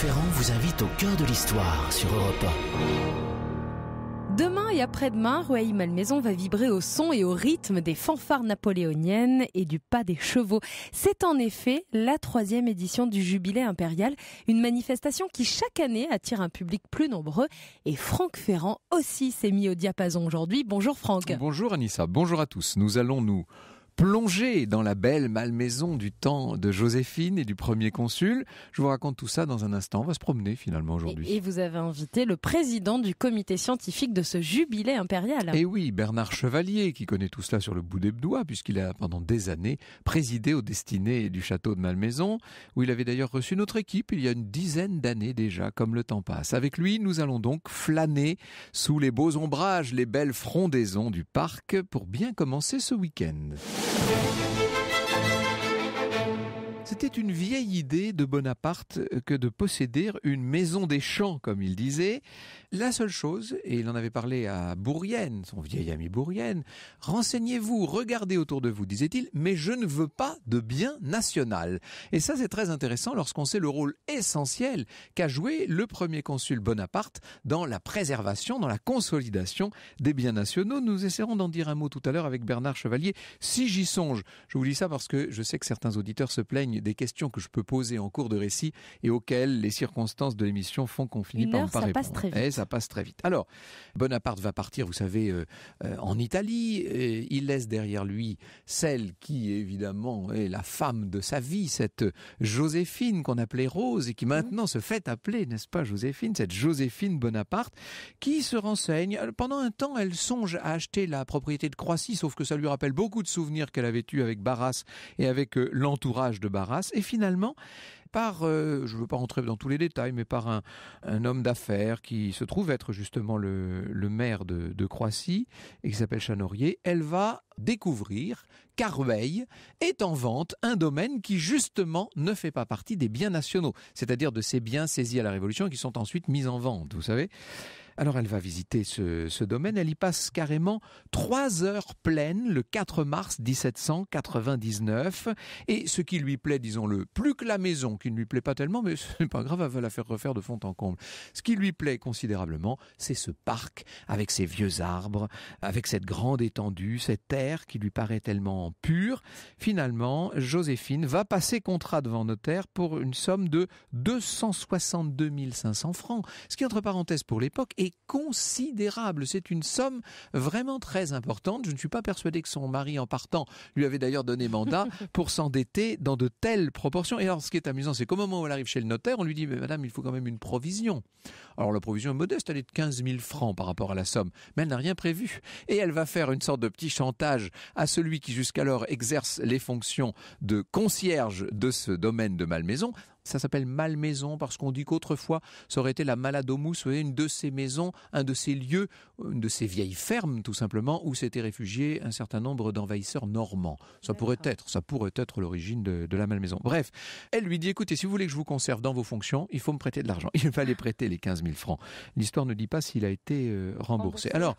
Ferrand vous invite au cœur de l'histoire sur Europe Demain et après-demain, Rueil Malmaison va vibrer au son et au rythme des fanfares napoléoniennes et du pas des chevaux. C'est en effet la troisième édition du Jubilé impérial, une manifestation qui chaque année attire un public plus nombreux. Et Franck Ferrand aussi s'est mis au diapason aujourd'hui. Bonjour Franck. Bonjour Anissa, bonjour à tous. Nous allons nous Plongé dans la belle malmaison du temps de Joséphine et du premier consul. Je vous raconte tout ça dans un instant. On va se promener finalement aujourd'hui. Et vous avez invité le président du comité scientifique de ce jubilé impérial. Et eh oui, Bernard Chevalier, qui connaît tout cela sur le bout des doigts, puisqu'il a pendant des années présidé aux destinées du château de Malmaison, où il avait d'ailleurs reçu notre équipe il y a une dizaine d'années déjà, comme le temps passe. Avec lui, nous allons donc flâner sous les beaux ombrages, les belles frondaisons du parc pour bien commencer ce week-end. Thank you. C'était une vieille idée de Bonaparte euh, que de posséder une maison des champs, comme il disait. La seule chose, et il en avait parlé à Bourrienne, son vieil ami Bourrienne, renseignez-vous, regardez autour de vous, disait-il, mais je ne veux pas de bien national. Et ça, c'est très intéressant lorsqu'on sait le rôle essentiel qu'a joué le premier consul Bonaparte dans la préservation, dans la consolidation des biens nationaux. Nous essaierons d'en dire un mot tout à l'heure avec Bernard Chevalier, si j'y songe. Je vous dis ça parce que je sais que certains auditeurs se plaignent des questions que je peux poser en cours de récit et auxquelles les circonstances de l'émission font qu'on finit par ne pas répondre. Et eh, ça passe très vite. Alors, Bonaparte va partir, vous savez, euh, euh, en Italie. il laisse derrière lui celle qui, évidemment, est la femme de sa vie, cette Joséphine qu'on appelait Rose et qui maintenant se fait appeler, n'est-ce pas, Joséphine, cette Joséphine Bonaparte, qui se renseigne. Euh, pendant un temps, elle songe à acheter la propriété de Croissy, sauf que ça lui rappelle beaucoup de souvenirs qu'elle avait eus avec Barras et avec l'entourage de Barras. Et finalement, par, euh, je ne veux pas rentrer dans tous les détails, mais par un, homme d'affaires qui se trouve être justement le, maire de, Croissy et qui s'appelle Chanorier, elle va découvrir qu'Arveil est en vente un domaine qui justement ne fait pas partie des biens nationaux, c'est-à-dire de ces biens saisis à la Révolution qui sont ensuite mis en vente, vous savez. Alors elle va visiter ce, domaine, elle y passe carrément trois heures pleines le 4 mars 1799, et ce qui lui plaît, disons-le, plus que la maison, qui ne lui plaît pas tellement, mais ce n'est pas grave, elle va la faire refaire de fond en comble. Ce qui lui plaît considérablement, c'est ce parc, avec ses vieux arbres, avec cette grande étendue, cette terre qui lui paraît tellement pure. Finalement, Joséphine va passer contrat devant notaire pour une somme de 262 500 francs, ce qui, entre parenthèses, pour l'époque, est considérable. C'est une somme vraiment très importante. Je ne suis pas persuadé que son mari, en partant, lui avait d'ailleurs donné mandat pour s'endetter dans de telles proportions. Et alors, ce qui est amusant, c'est qu'au moment où elle arrive chez le notaire, on lui dit, madame, il faut quand même une provision. Alors la provision est modeste, elle est de 15 000 francs par rapport à la somme, mais elle n'a rien prévu. Et elle va faire une sorte de petit chantage à celui qui jusqu'alors exerce les fonctions de concierge de ce domaine de Malmaison. Ça s'appelle Malmaison parce qu'on dit qu'autrefois, ça aurait été la Maladomousse, une de ces maisons, un de ces lieux, une de ces vieilles fermes, tout simplement, où s'étaient réfugiés un certain nombre d'envahisseurs normands. Ça pourrait être, ça pourrait être l'origine de, de, la Malmaison. Bref, elle lui dit, écoutez, si vous voulez que je vous conserve dans vos fonctions, il faut me prêter de l'argent. Il fallait prêter les 15 000 L'histoire ne dit pas s'il a été euh, remboursé. Alors,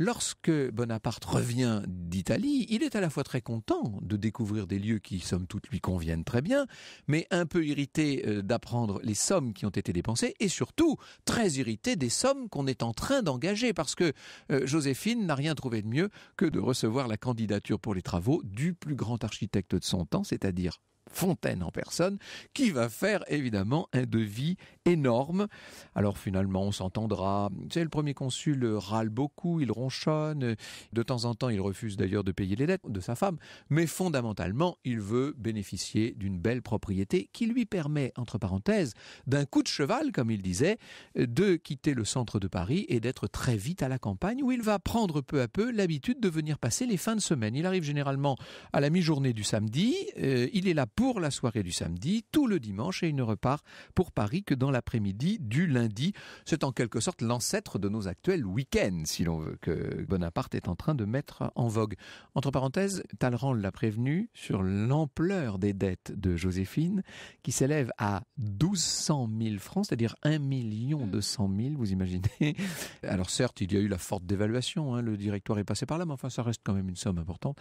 Lorsque Bonaparte revient d'Italie, il est à la fois très content de découvrir des lieux qui, somme toute, lui conviennent très bien, mais un peu irrité euh, d'apprendre les sommes qui ont été dépensées et surtout très irrité des sommes qu'on est en train d'engager parce que euh, Joséphine n'a rien trouvé de mieux que de recevoir la candidature pour les travaux du plus grand architecte de son temps, c'est-à-dire Fontaine en personne, qui va faire évidemment un devis énorme. Alors finalement, on s'entendra. C'est le premier consul râle beaucoup, il ronchonne. De temps en temps, il refuse d'ailleurs de payer les dettes de sa femme. Mais fondamentalement, il veut bénéficier d'une belle propriété qui lui permet, entre parenthèses, d'un coup de cheval, comme il disait, de quitter le centre de Paris et d'être très vite à la campagne où il va prendre peu à peu l'habitude de venir passer les fins de semaine. Il arrive généralement à la mi-journée du samedi. Euh, il est là pour la soirée du samedi, tout le dimanche et il ne repart pour Paris que dans l'après-midi du lundi. C'est en quelque sorte l'ancêtre de nos actuels week-ends, si l'on veut, que Bonaparte est en train de mettre en vogue. Entre parenthèses, Talleyrand l'a prévenu sur l'ampleur des dettes de Joséphine, qui s'élève à 1200 000 francs, c'est-à-dire 1 million 200 000, vous imaginez. Alors certes, il y a eu la forte dévaluation, hein, le directoire est passé par là, mais enfin ça reste quand même une somme importante.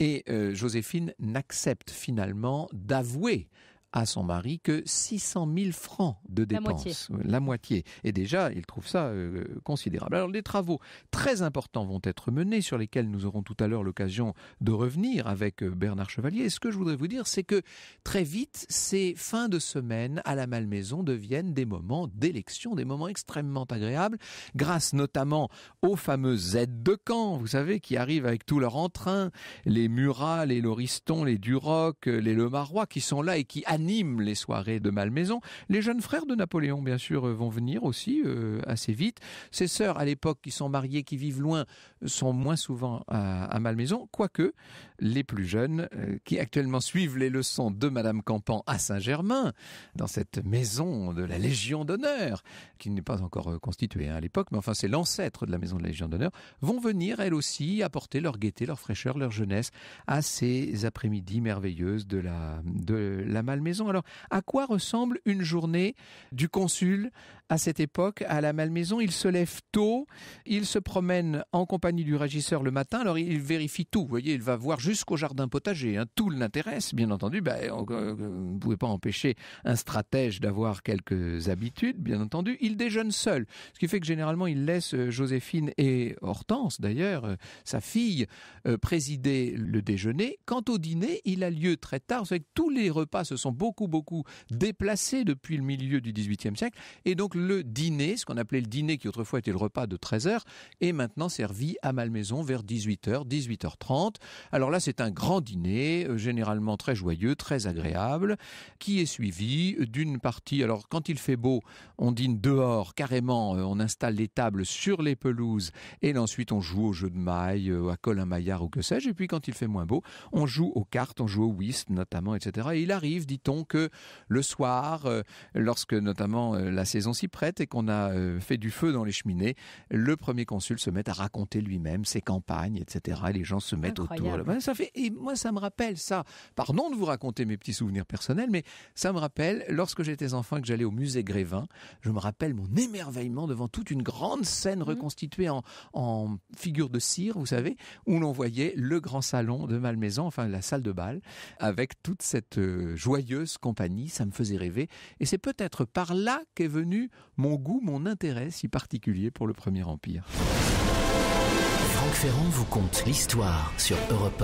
Et euh, Joséphine n'accepte finalement d'avouer à son mari que 600 000 francs de dépenses. La moitié. Et déjà, il trouve ça euh, considérable. Alors, des travaux très importants vont être menés, sur lesquels nous aurons tout à l'heure l'occasion de revenir avec euh, Bernard Chevalier. Et ce que je voudrais vous dire, c'est que très vite, ces fins de semaine à la Malmaison deviennent des moments d'élection, des moments extrêmement agréables, grâce notamment aux fameuses aides de camp, vous savez, qui arrivent avec tout leur entrain, les Murat, les Loristons, les Duroc, euh, les Lemarois, qui sont là et qui animent les soirées de Malmaison. Les jeunes frères de Napoléon, bien sûr, euh, vont venir aussi euh, assez vite. Ses sœurs, à l'époque, qui sont mariées, qui vivent loin, sont moins souvent à Malmaison, quoique les plus jeunes euh, qui actuellement suivent les leçons de Madame Campan à Saint-Germain, dans cette maison de la Légion d'honneur, qui n'est pas encore euh, constituée hein, à l'époque, mais enfin c'est l'ancêtre de la maison de la Légion d'honneur, vont venir elles aussi apporter leur gaieté, leur fraîcheur, leur jeunesse à ces après-midi merveilleuses de la, de la Malmaison. Alors, à quoi ressemble une journée du consul à cette époque à la Malmaison. Il se lève tôt, il se promène en compagnie du régisseur le matin. Alors il vérifie tout. Vous voyez, il va voir jusqu'au jardin potager. Hein, tout l'intéresse, bien entendu. Bah, on, euh, vous ne pouvez pas empêcher un stratège d'avoir quelques habitudes, bien entendu. Il déjeune seul, ce qui fait que généralement il laisse euh, Joséphine et Hortense, d'ailleurs, euh, sa fille, présider le déjeuner. Quant au dîner, il a lieu très tard. Vous savez que tous les repas se sont beaucoup, beaucoup déplacés depuis le milieu du XVIIIe siècle, et donc le dîner, ce qu'on appelait le dîner qui autrefois était le repas de 13h, est maintenant servi à Malmaison vers 18h, 18h30. Alors là, c'est un grand dîner, euh, généralement très joyeux, très agréable, qui est suivi d'une partie. Alors quand il fait beau, on dîne dehors carrément, euh, on installe les tables sur les pelouses et ensuite on joue au jeu de mailles, euh, à Colin Maillard ou que sais-je. Et puis quand il fait moins beau, on joue aux cartes, on joue au whist notamment, etc. Et il arrive, dit-on, que le soir, lorsque notamment la saison s'y prête et qu'on a euh, fait du feu dans les cheminées, le premier consul se met à raconter lui-même ses campagnes, etc. les gens se mettent autour. Ça fait, et moi, ça me rappelle ça. Pardon de vous raconter mes petits souvenirs personnels, mais ça me rappelle lorsque j'étais enfant que j'allais au musée Grévin. Je me rappelle mon émerveillement devant toute une grande scène mmh. reconstituée en, en figure de cire, vous savez, où l'on voyait le grand salon de Malmaison, enfin la salle de bal, avec toute cette euh, joyeuse compagnie. Ça me faisait rêver. Et c'est peut-être par là qu'est venu mon goût, mon intérêt si particulier pour le Premier Empire. Franck Ferrand vous conte l'histoire sur Europe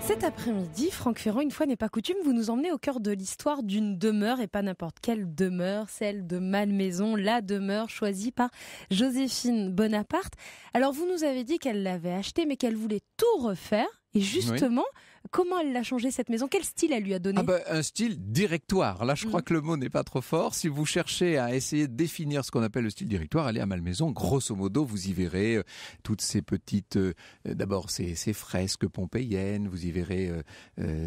Cet après-midi, Franck Ferrand, une fois n'est pas coutume, vous nous emmenez au cœur de l'histoire d'une demeure, et pas n'importe quelle demeure, celle de Malmaison, la demeure choisie par Joséphine Bonaparte. Alors vous nous avez dit qu'elle l'avait achetée, mais qu'elle voulait tout refaire. Et justement, Comment elle l'a changé cette maison Quel style elle lui a donné ah bah, Un style directoire. Là, je crois mm. que le mot n'est pas trop fort. Si vous cherchez à essayer de définir ce qu'on appelle le style directoire, allez à Malmaison. Grosso modo, vous y verrez euh, toutes ces petites, euh, euh, d'abord ces, fresques pompéiennes, vous y verrez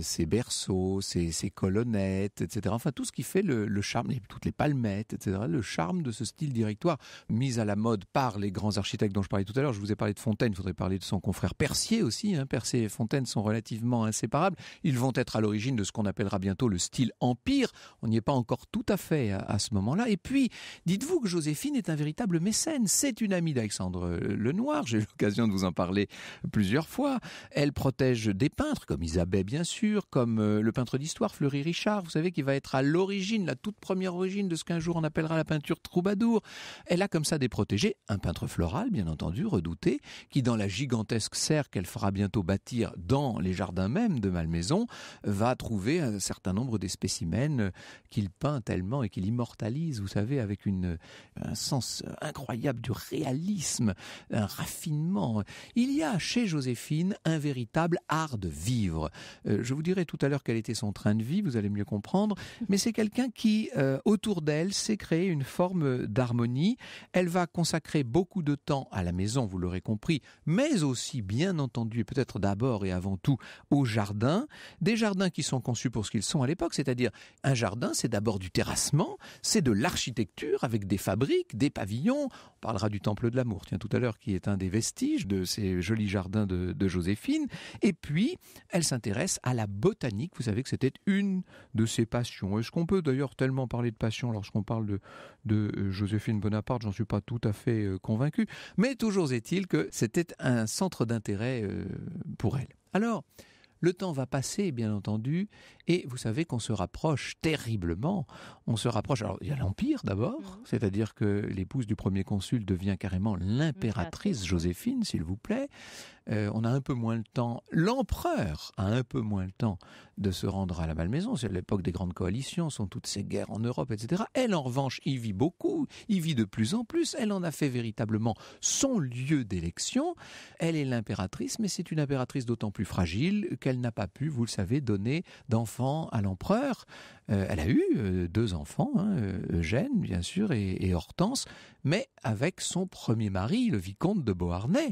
ces berceaux, ces, colonnettes, etc. Enfin, tout ce qui fait le, charme, toutes les palmettes, etc. Le charme de ce style directoire mis à la mode par les grands architectes dont je parlais tout à l'heure. Je vous ai parlé de Fontaine, il faudrait parler de son confrère Percier aussi. Hein. Percier et Fontaine sont relativement inséparables. Ils vont être à l'origine de ce qu'on appellera bientôt le style empire. On n'y est pas encore tout à fait à, ce moment-là. Et puis, dites-vous que Joséphine est un véritable mécène. C'est une amie d'Alexandre Lenoir. J'ai eu l'occasion de vous en parler plusieurs fois. Elle protège des peintres, comme Isabelle, bien sûr, comme euh, le peintre d'histoire, Fleury Richard, vous savez, qui va être à l'origine, la toute première origine de ce qu'un jour on appellera la peinture troubadour. Elle a comme ça des protégés, un peintre floral, bien entendu, redouté, qui dans la gigantesque serre qu'elle fera bientôt bâtir dans les jardins même de Malmaison va trouver un certain nombre des spécimens qu'il peint tellement et qu'il immortalise, vous savez, avec un sens incroyable du réalisme, un raffinement. Il y a chez Joséphine un véritable art de vivre. Euh, je vous dirai tout à l'heure quel était son train de vie, vous allez mieux comprendre, mais c'est quelqu'un qui, euh, autour d'elle, s'est créé une forme d'harmonie. Elle va consacrer beaucoup de temps à la maison, vous l'aurez compris, mais aussi, bien entendu, peut-être d'abord et avant tout, au jardins, des jardins qui sont conçus pour ce qu'ils sont à l'époque, c'est-à-dire un jardin, c'est d'abord du terrassement, c'est de l'architecture avec des fabriques, des pavillons. On parlera du temple de l'amour, tiens, tout à l'heure, qui est un des vestiges de ces jolis jardins de, Joséphine. Et puis, elle s'intéresse à la botanique. Vous savez que c'était une de ses passions. Est-ce qu'on peut d'ailleurs tellement parler de passion lorsqu'on parle de, de euh, Joséphine Bonaparte J'en suis pas tout à fait euh, convaincu. Mais toujours est-il que c'était un centre d'intérêt euh, pour elle. Alors, le temps va passer, bien entendu, et vous savez qu'on se rapproche terriblement. On se rapproche. Alors, il y a l'Empire d'abord, mhm. c'est-à-dire que l'épouse du premier consul devient carrément l'impératrice Joséphine, s'il vous plaît. Euh, on a un peu moins le temps. L'empereur a un peu moins le temps de se rendre à la Malmaison. C'est l'époque des grandes coalitions, sont toutes ces guerres en Europe, etc. Elle, en revanche, y vit beaucoup, y vit de plus en plus. Elle en a fait véritablement son lieu d'élection. Elle est l'impératrice, mais c'est une impératrice d'autant plus fragile qu'elle n'a pas pu, vous le savez, donner d'enfants à l'empereur. Euh, elle a eu euh, deux enfants, hein, euh, Eugène bien sûr et, Hortense, mais avec son premier mari, le vicomte de Beauharnais.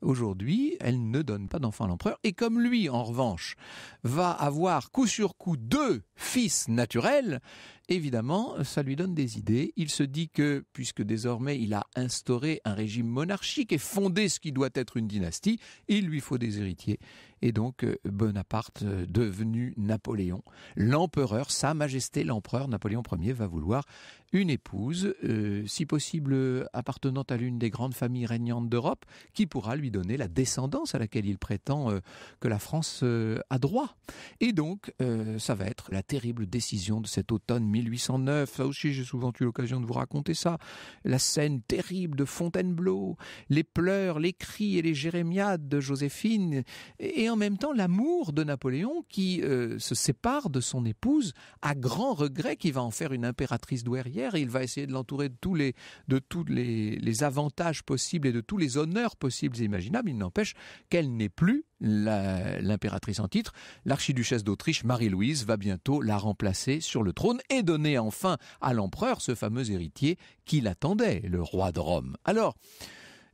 Aujourd'hui, elle ne donne pas d'enfant à l'empereur, et comme lui, en revanche, va avoir coup sur coup deux fils naturels, évidemment, ça lui donne des idées. Il se dit que, puisque désormais il a instauré un régime monarchique et fondé ce qui doit être une dynastie, il lui faut des héritiers et donc euh, Bonaparte euh, devenu Napoléon, l'empereur, Sa Majesté l'empereur Napoléon Ier va vouloir une épouse, euh, si possible euh, appartenant à l'une des grandes familles régnantes d'Europe, qui pourra lui donner la descendance à laquelle il prétend euh, que la France a droit. Et donc, ça va être la terrible décision de cet automne 1809. Ça aussi, j'ai souvent eu l'occasion de vous raconter ça. La scène terrible de Fontainebleau, les pleurs, les cris et les jérémiades de Joséphine, et, en même temps l'amour de Napoléon qui se sépare de son épouse à grand regret qui va en faire une impératrice douairière il va essayer de l'entourer de tous les, avantages possibles et de tous les honneurs possibles et imaginables. Il n'empêche qu'elle n'est plus l'impératrice en titre, l'archiduchesse d'Autriche Marie-Louise va bientôt la remplacer sur le trône et donner enfin à l'empereur ce fameux héritier qui l'attendait, le roi de Rome. Alors,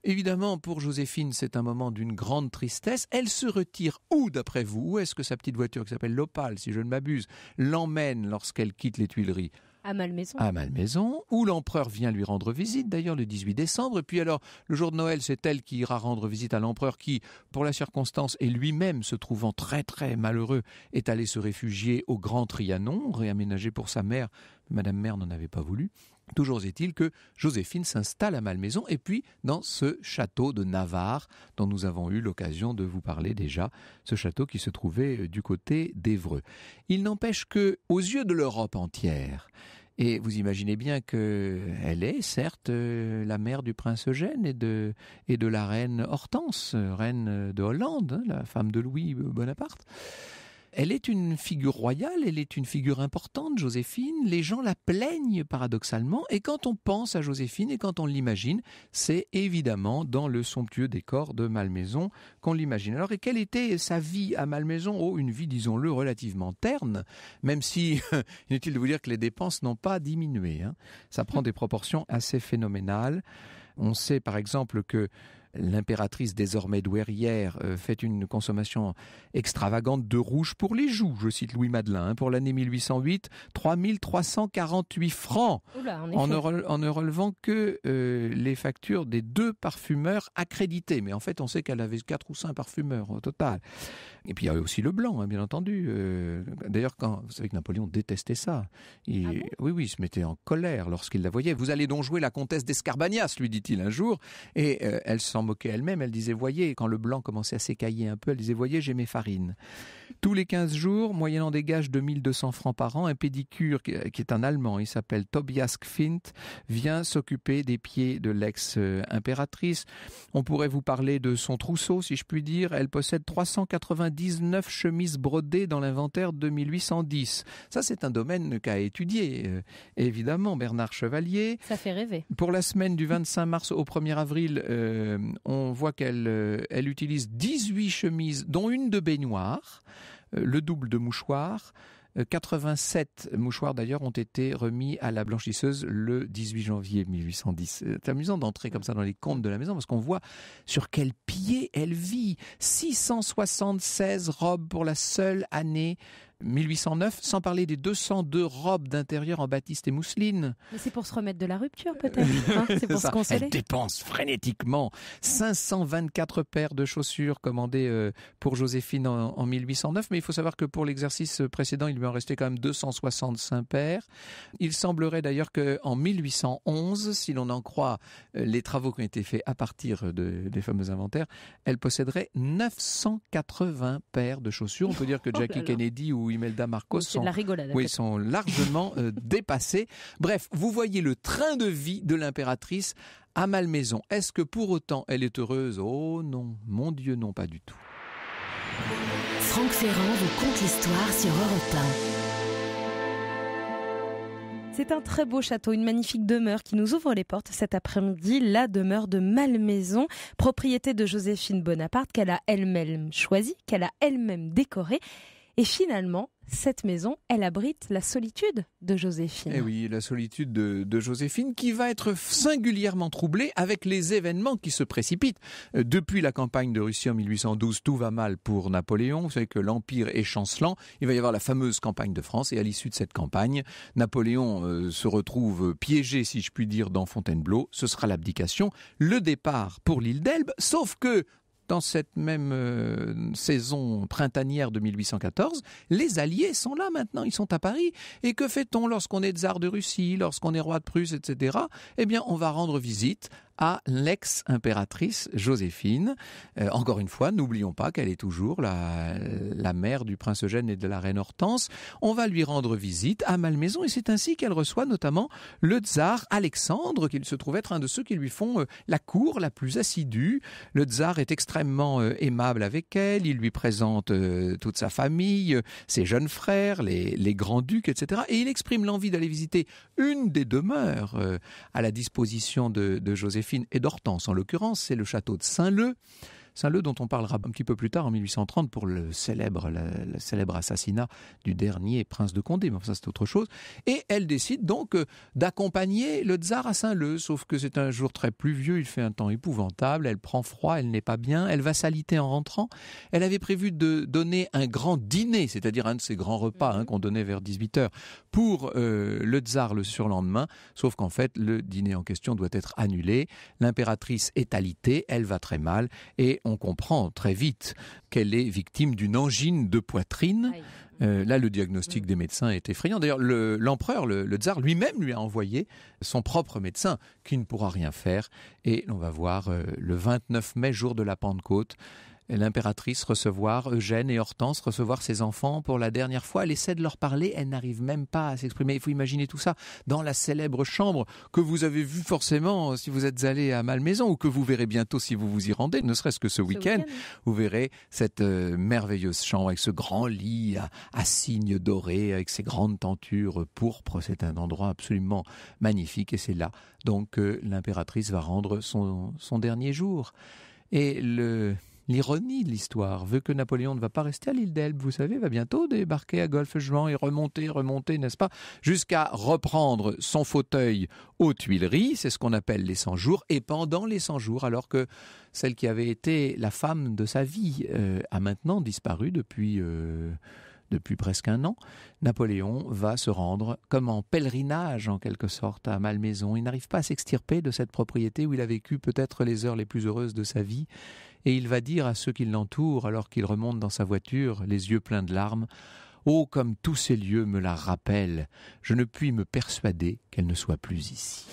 Évidemment, pour Joséphine, c'est un moment d'une grande tristesse. Elle se retire où, d'après vous Où est-ce que sa petite voiture qui s'appelle l'Opal, si je ne m'abuse, l'emmène lorsqu'elle quitte les Tuileries à Malmaison. À Malmaison, où l'empereur vient lui rendre visite, d'ailleurs, le 18 décembre. Et puis alors, le jour de Noël, c'est elle qui ira rendre visite à l'empereur qui, pour la circonstance, et lui-même se trouvant très très malheureux, est allé se réfugier au Grand Trianon, réaménagé pour sa mère. Madame Mère n'en avait pas voulu. Toujours est-il que Joséphine s'installe à Malmaison et puis dans ce château de Navarre dont nous avons eu l'occasion de vous parler déjà, ce château qui se trouvait euh, du côté d'Evreux. Il n'empêche que, aux yeux de l'Europe entière, et vous imaginez bien qu'elle est certes euh, la mère du prince Eugène et de la reine Hortense, euh, reine de Hollande, hein, la femme de Louis Bonaparte elle est une figure royale, elle est une figure importante, Joséphine. Les gens la plaignent paradoxalement. Et quand on pense à Joséphine et quand on l'imagine, c'est évidemment dans le somptueux décor de Malmaison qu'on l'imagine. Alors, et quelle était sa vie à Malmaison Oh, une vie, disons-le, relativement terne, même si, inutile de vous dire que les dépenses n'ont pas diminué. Hein. Ça prend des proportions assez phénoménales. On sait par exemple que l'impératrice désormais douairière euh, fait une consommation extravagante de rouge pour les joues, je cite Louis Madelin, hein, pour l'année 1808, 3348 francs, en, ne relevant que euh, les factures des deux parfumeurs accrédités. Mais en fait, on sait qu'elle avait quatre ou cinq parfumeurs au total. Et puis il y avait aussi le blanc, hein, bien entendu. Euh, d'ailleurs, quand vous savez que Napoléon détestait ça. Ah oui, oui, il se mettait en colère lorsqu'il la voyait. Vous allez donc jouer la comtesse d'Escarbagnas, lui dit-il un jour. Et euh, elle s'en moquait elle-même. Elle disait, voyez, quand le blanc commençait à s'écailler un peu, elle disait, voyez, j'ai mes farines. Tous les 15 jours, moyennant des gages de 1200 francs par an, un pédicure euh, qui est un Allemand, il s'appelle Tobias Fint, vient s'occuper des pieds de l'ex-impératrice. On pourrait vous parler de son trousseau, si je puis dire. Elle possède 399 chemises brodées dans l'inventaire de 1810. Ça, c'est un domaine qu'a étudié, euh, évidemment, Bernard Chevalier. Ça fait rêver. Pour la semaine du 25 mars au 1er avril, euh, on voit qu'elle utilise 18 chemises, dont une de baignoire. Euh, le double de mouchoirs. 87 euh, mouchoirs d'ailleurs ont été remis à la blanchisseuse le 18 janvier 1810. C'est amusant d'entrer comme ça dans les comptes de la maison parce qu'on voit sur quel pied elle vit. 676 robes pour la seule année 1809, sans parler des 202 robes d'intérieur en Baptiste et mousseline. Mais c'est pour se remettre de la rupture peut-être, euh, hein, c'est pour se consoler. Elle dépense frénétiquement 524 paires de chaussures commandées euh, pour Joséphine en 1809, mais il faut savoir que pour l'exercice précédent, il lui en restait quand même 265 paires. Il semblerait d'ailleurs qu'en 1811, si l'on en croit euh, les travaux qui ont été faits à partir des fameux inventaires, elle posséderait 980 paires de chaussures. On peut dire que oh Jackie Kennedy ou oui, Imelda Marcos sont, largement euh, dépassés. Bref, vous voyez le train de vie de l'impératrice à Malmaison. Est-ce que pour autant elle est heureuse Oh non, mon Dieu, non, pas du tout. Franck Ferrand vous conte l'histoire sur Europe 1. C'est un très beau château, une magnifique demeure qui nous ouvre les portes cet après-midi, la demeure de Malmaison, propriété de Joséphine Bonaparte qu'elle a elle-même choisie, qu'elle a elle-même décorée et finalement, cette maison, elle abrite la solitude de Joséphine. Et eh oui, la solitude de, Joséphine qui va être singulièrement troublée avec les événements qui se précipitent. Euh, depuis la campagne de Russie en 1812, tout va mal pour Napoléon. Vous savez que l'Empire est chancelant. Il va y avoir la fameuse campagne de France et à l'issue de cette campagne, Napoléon euh, se retrouve piégé, si je puis dire, dans Fontainebleau. Ce sera l'abdication, le départ pour l'île d'Elbe, sauf que dans cette même euh, saison printanière de 1814, les Alliés sont là maintenant, ils sont à Paris. Et que fait-on lorsqu'on est tsar de Russie, lorsqu'on est roi de Prusse, etc. Eh bien, on va rendre visite à l'ex-impératrice Joséphine. Euh, encore une fois, n'oublions pas qu'elle est toujours la, mère du prince Eugène et de la reine Hortense. On va lui rendre visite à Malmaison et c'est ainsi qu'elle reçoit notamment le tsar Alexandre, qui se trouve être un de ceux qui lui font euh, la cour la plus assidue. Le tsar est extrêmement euh, aimable avec elle, il lui présente toute sa famille, ses jeunes frères, les, grands-ducs, etc. Et il exprime l'envie d'aller visiter une des demeures à la disposition de, de Joséphine et d'Hortense en l'occurrence, c'est le château de Saint-Leu, Saint-Leu dont on parlera un petit peu plus tard en 1830 pour le célèbre, le, célèbre assassinat du dernier prince de Condé, mais ça c'est autre chose. Et elle décide donc euh, d'accompagner le tsar à Saint-Leu, sauf que c'est un jour très pluvieux, il fait un temps épouvantable, elle prend froid, elle n'est pas bien, elle va s'aliter en rentrant. Elle avait prévu de donner un grand dîner, c'est-à-dire un de ces grands repas hein, mhm. qu'on donnait vers 18h pour euh, le tsar le surlendemain, sauf qu'en fait le dîner en question doit être annulé, l'impératrice est alitée, elle va très mal et on comprend très vite qu'elle est victime d'une angine de poitrine. Euh, là, le diagnostic des médecins est effrayant. D'ailleurs, l'empereur, le, tsar lui-même lui a envoyé son propre médecin qui ne pourra rien faire. Et on va voir euh, le 29 mai, jour de la Pentecôte, l'impératrice recevoir Eugène et Hortense, recevoir ses enfants pour la dernière fois. Elle essaie de leur parler, elle n'arrive même pas à s'exprimer. Il faut imaginer tout ça dans la célèbre chambre que vous avez vue forcément euh, si vous êtes allé à Malmaison ou que vous verrez bientôt si vous vous y rendez, ne serait-ce que ce, week-end. vous verrez cette euh, merveilleuse chambre avec ce grand lit à, signes dorés, avec ses grandes tentures pourpres. C'est un endroit absolument magnifique et c'est là donc que l'impératrice va rendre son dernier jour. Et le, L'ironie de l'histoire veut que Napoléon ne va pas rester à l'île d'Elbe, vous savez, va bientôt débarquer à Golfe Juan et remonter, remonter, n'est-ce pas, jusqu'à reprendre son fauteuil aux Tuileries, c'est ce qu'on appelle les 100 jours, et pendant les 100 jours, alors que celle qui avait été la femme de sa vie euh, a maintenant disparu depuis... Euh, depuis presque un an, Napoléon va se rendre comme en pèlerinage en quelque sorte à Malmaison. Il n'arrive pas à s'extirper de cette propriété où il a vécu peut-être les heures les plus heureuses de sa vie et il va dire à ceux qui l'entourent, alors qu'il remonte dans sa voiture, les yeux pleins de larmes, Oh, comme tous ces lieux me la rappellent, je ne puis me persuader qu'elle ne soit plus ici.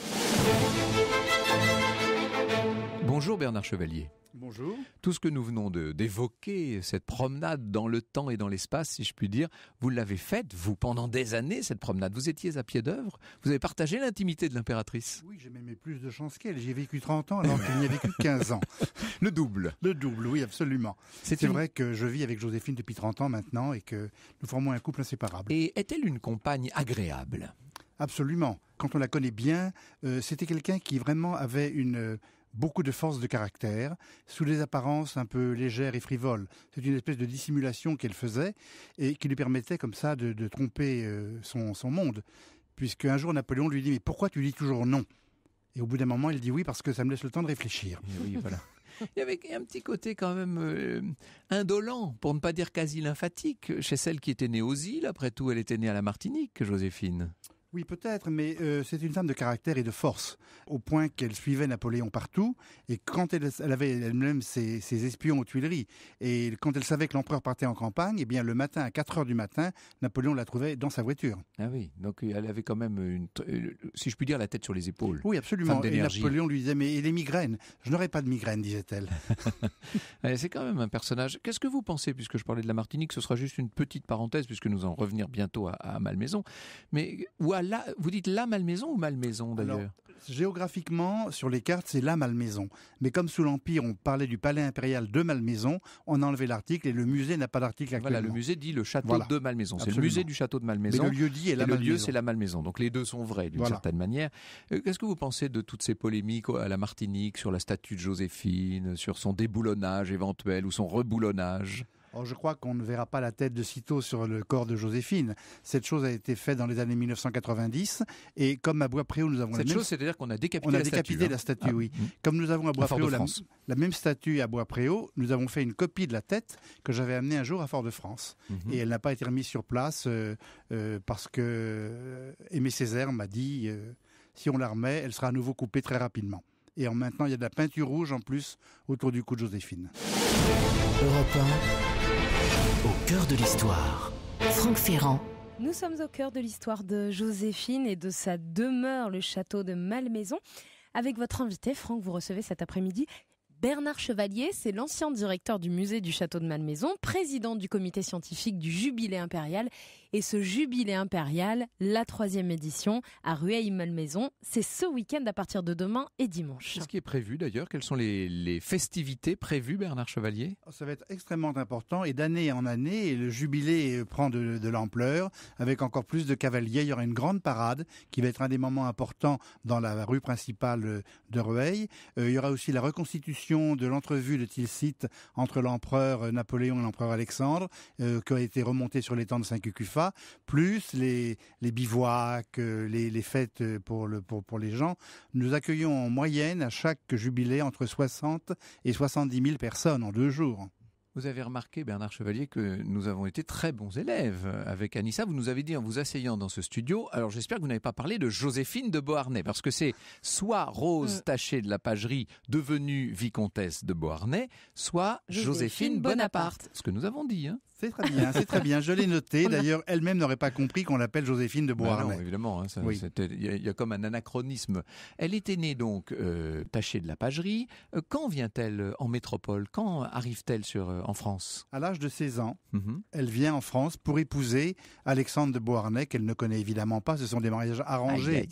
Bonjour Bernard Chevalier. Bonjour. Tout ce que nous venons d'évoquer, cette promenade dans le temps et dans l'espace, si je puis dire, vous l'avez faite, vous, pendant des années, cette promenade. Vous étiez à pied d'œuvre, vous avez partagé l'intimité de l'impératrice. Oui, j'ai même plus de chance qu'elle. J'ai vécu 30 ans alors qu'elle n'y a vécu 15 ans. le double. Le double, oui, absolument. C'est vrai que je vis avec Joséphine depuis 30 ans maintenant et que nous formons un couple inséparable. Et est-elle une compagne agréable Absolument. Quand on la connaît bien, euh, c'était quelqu'un qui vraiment avait une, beaucoup de force de caractère, sous des apparences un peu légères et frivoles. C'est une espèce de dissimulation qu'elle faisait et qui lui permettait comme ça de, tromper euh, son, monde. Puisque un jour Napoléon lui dit mais pourquoi tu dis toujours non Et au bout d'un moment, il dit oui parce que ça me laisse le temps de réfléchir. Eh il y avait un petit côté quand même euh, indolent, pour ne pas dire quasi lymphatique, chez celle qui était née aux îles. Après tout, elle était née à la Martinique, Joséphine. Oui, peut-être, mais euh, c'est une femme de caractère et de force, au point qu'elle suivait Napoléon partout, et quand elle, avait elle-même ses, espions aux Tuileries, et quand elle savait que l'empereur partait en campagne, eh bien le matin, à 4 heures du matin, Napoléon la trouvait dans sa voiture. Ah oui, donc euh, elle avait quand même, une, euh, si je puis dire, la tête sur les épaules. Oui, absolument. Et Napoléon lui disait, mais et les migraines Je n'aurais pas de migraines, disait-elle. c'est quand même un personnage. Qu'est-ce que vous pensez, puisque je parlais de la Martinique, ce sera juste une petite parenthèse, puisque nous en revenir bientôt à, Malmaison, mais où vous dites la Malmaison ou Malmaison d'ailleurs Géographiquement, sur les cartes, c'est la Malmaison. Mais comme sous l'Empire, on parlait du palais impérial de Malmaison, on a enlevé l'article et le musée n'a pas d'article actuellement. Voilà, le musée dit le château de Malmaison. C'est le musée du château de Malmaison. le lieu dit et, la le lieu, c'est la Malmaison. Donc les deux sont vrais d'une certaine manière. Euh, qu'est-ce que vous pensez de toutes ces polémiques à la Martinique sur la statue de Joséphine, sur son déboulonnage éventuel ou son reboulonnage alors je crois qu'on ne verra pas la tête de sitôt sur le corps de Joséphine. Cette chose a été faite dans les années 1990 et comme à bois nous avons cette chose, c'est-à-dire qu'on a décapité, on a la, décapité statue, hein. la statue. Ah, oui. Mm. Comme nous avons à Bois-Préau la, même statue à Boispréau, nous avons fait une copie de la tête que j'avais amenée un jour à Fort-de-France mhm. et elle n'a pas été remise sur place euh, euh, parce que euh, Aimé Césaire m'a dit si on la remet, elle sera à nouveau coupée très rapidement. Et en maintenant, il y a de la peinture rouge en plus autour du cou de Joséphine. Au cœur de l'histoire, Franck Ferrand. Nous sommes au cœur de l'histoire de Joséphine et de sa demeure, le château de Malmaison. Avec votre invité, Franck, vous recevez cet après-midi Bernard Chevalier, c'est l'ancien directeur du musée du château de Malmaison, président du comité scientifique du Jubilé impérial et ce jubilé impérial, la troisième édition à Rueil-Malmaison. C'est ce week-end à partir de demain et dimanche. Qu'est-ce qui est prévu d'ailleurs Quelles sont les, festivités prévues, Bernard Chevalier ah, Ça va être extrêmement important et d'année en année, le jubilé euh, prend de, l'ampleur avec encore plus de cavaliers. Il y aura une grande parade qui va être un des moments importants dans la rue principale euh, de Rueil. Euh, il y aura aussi la reconstitution de l'entrevue de Tilsit entre l'empereur Napoléon et l'empereur Alexandre, qui a été remontée sur les temps de Saint-Cucufa plus les, bivouacs, euh, les, les fêtes euh, pour, les gens. Nous accueillons en moyenne à chaque jubilé entre 60 et 70 000 personnes en deux jours. Vous avez remarqué, Bernard Chevalier, que nous avons été très bons élèves euh, avec Anissa. Vous nous avez dit en vous asseyant dans ce studio, alors j'espère que vous n'avez pas parlé de Joséphine de Beauharnais, parce que c'est soit Rose tachée de la Pagerie, devenue vicomtesse de Beauharnais, soit Joséphine, Bonaparte. Ce que nous avons dit. Hein. C'est très bien, c'est très bien. Je l'ai noté. D'ailleurs, elle-même n'aurait pas compris qu'on l'appelle Joséphine de bah Beauharnais. non, évidemment. Hein, il y, a comme un anachronisme. Elle était née donc euh, tachée de la pagerie. Euh, quand vient-elle euh, en métropole Quand arrive-t-elle sur en France À l'âge de 16 ans, mhm. elle vient en France pour épouser Alexandre de Beauharnais, qu'elle ne connaît évidemment pas. Ce sont des mariages arrangés,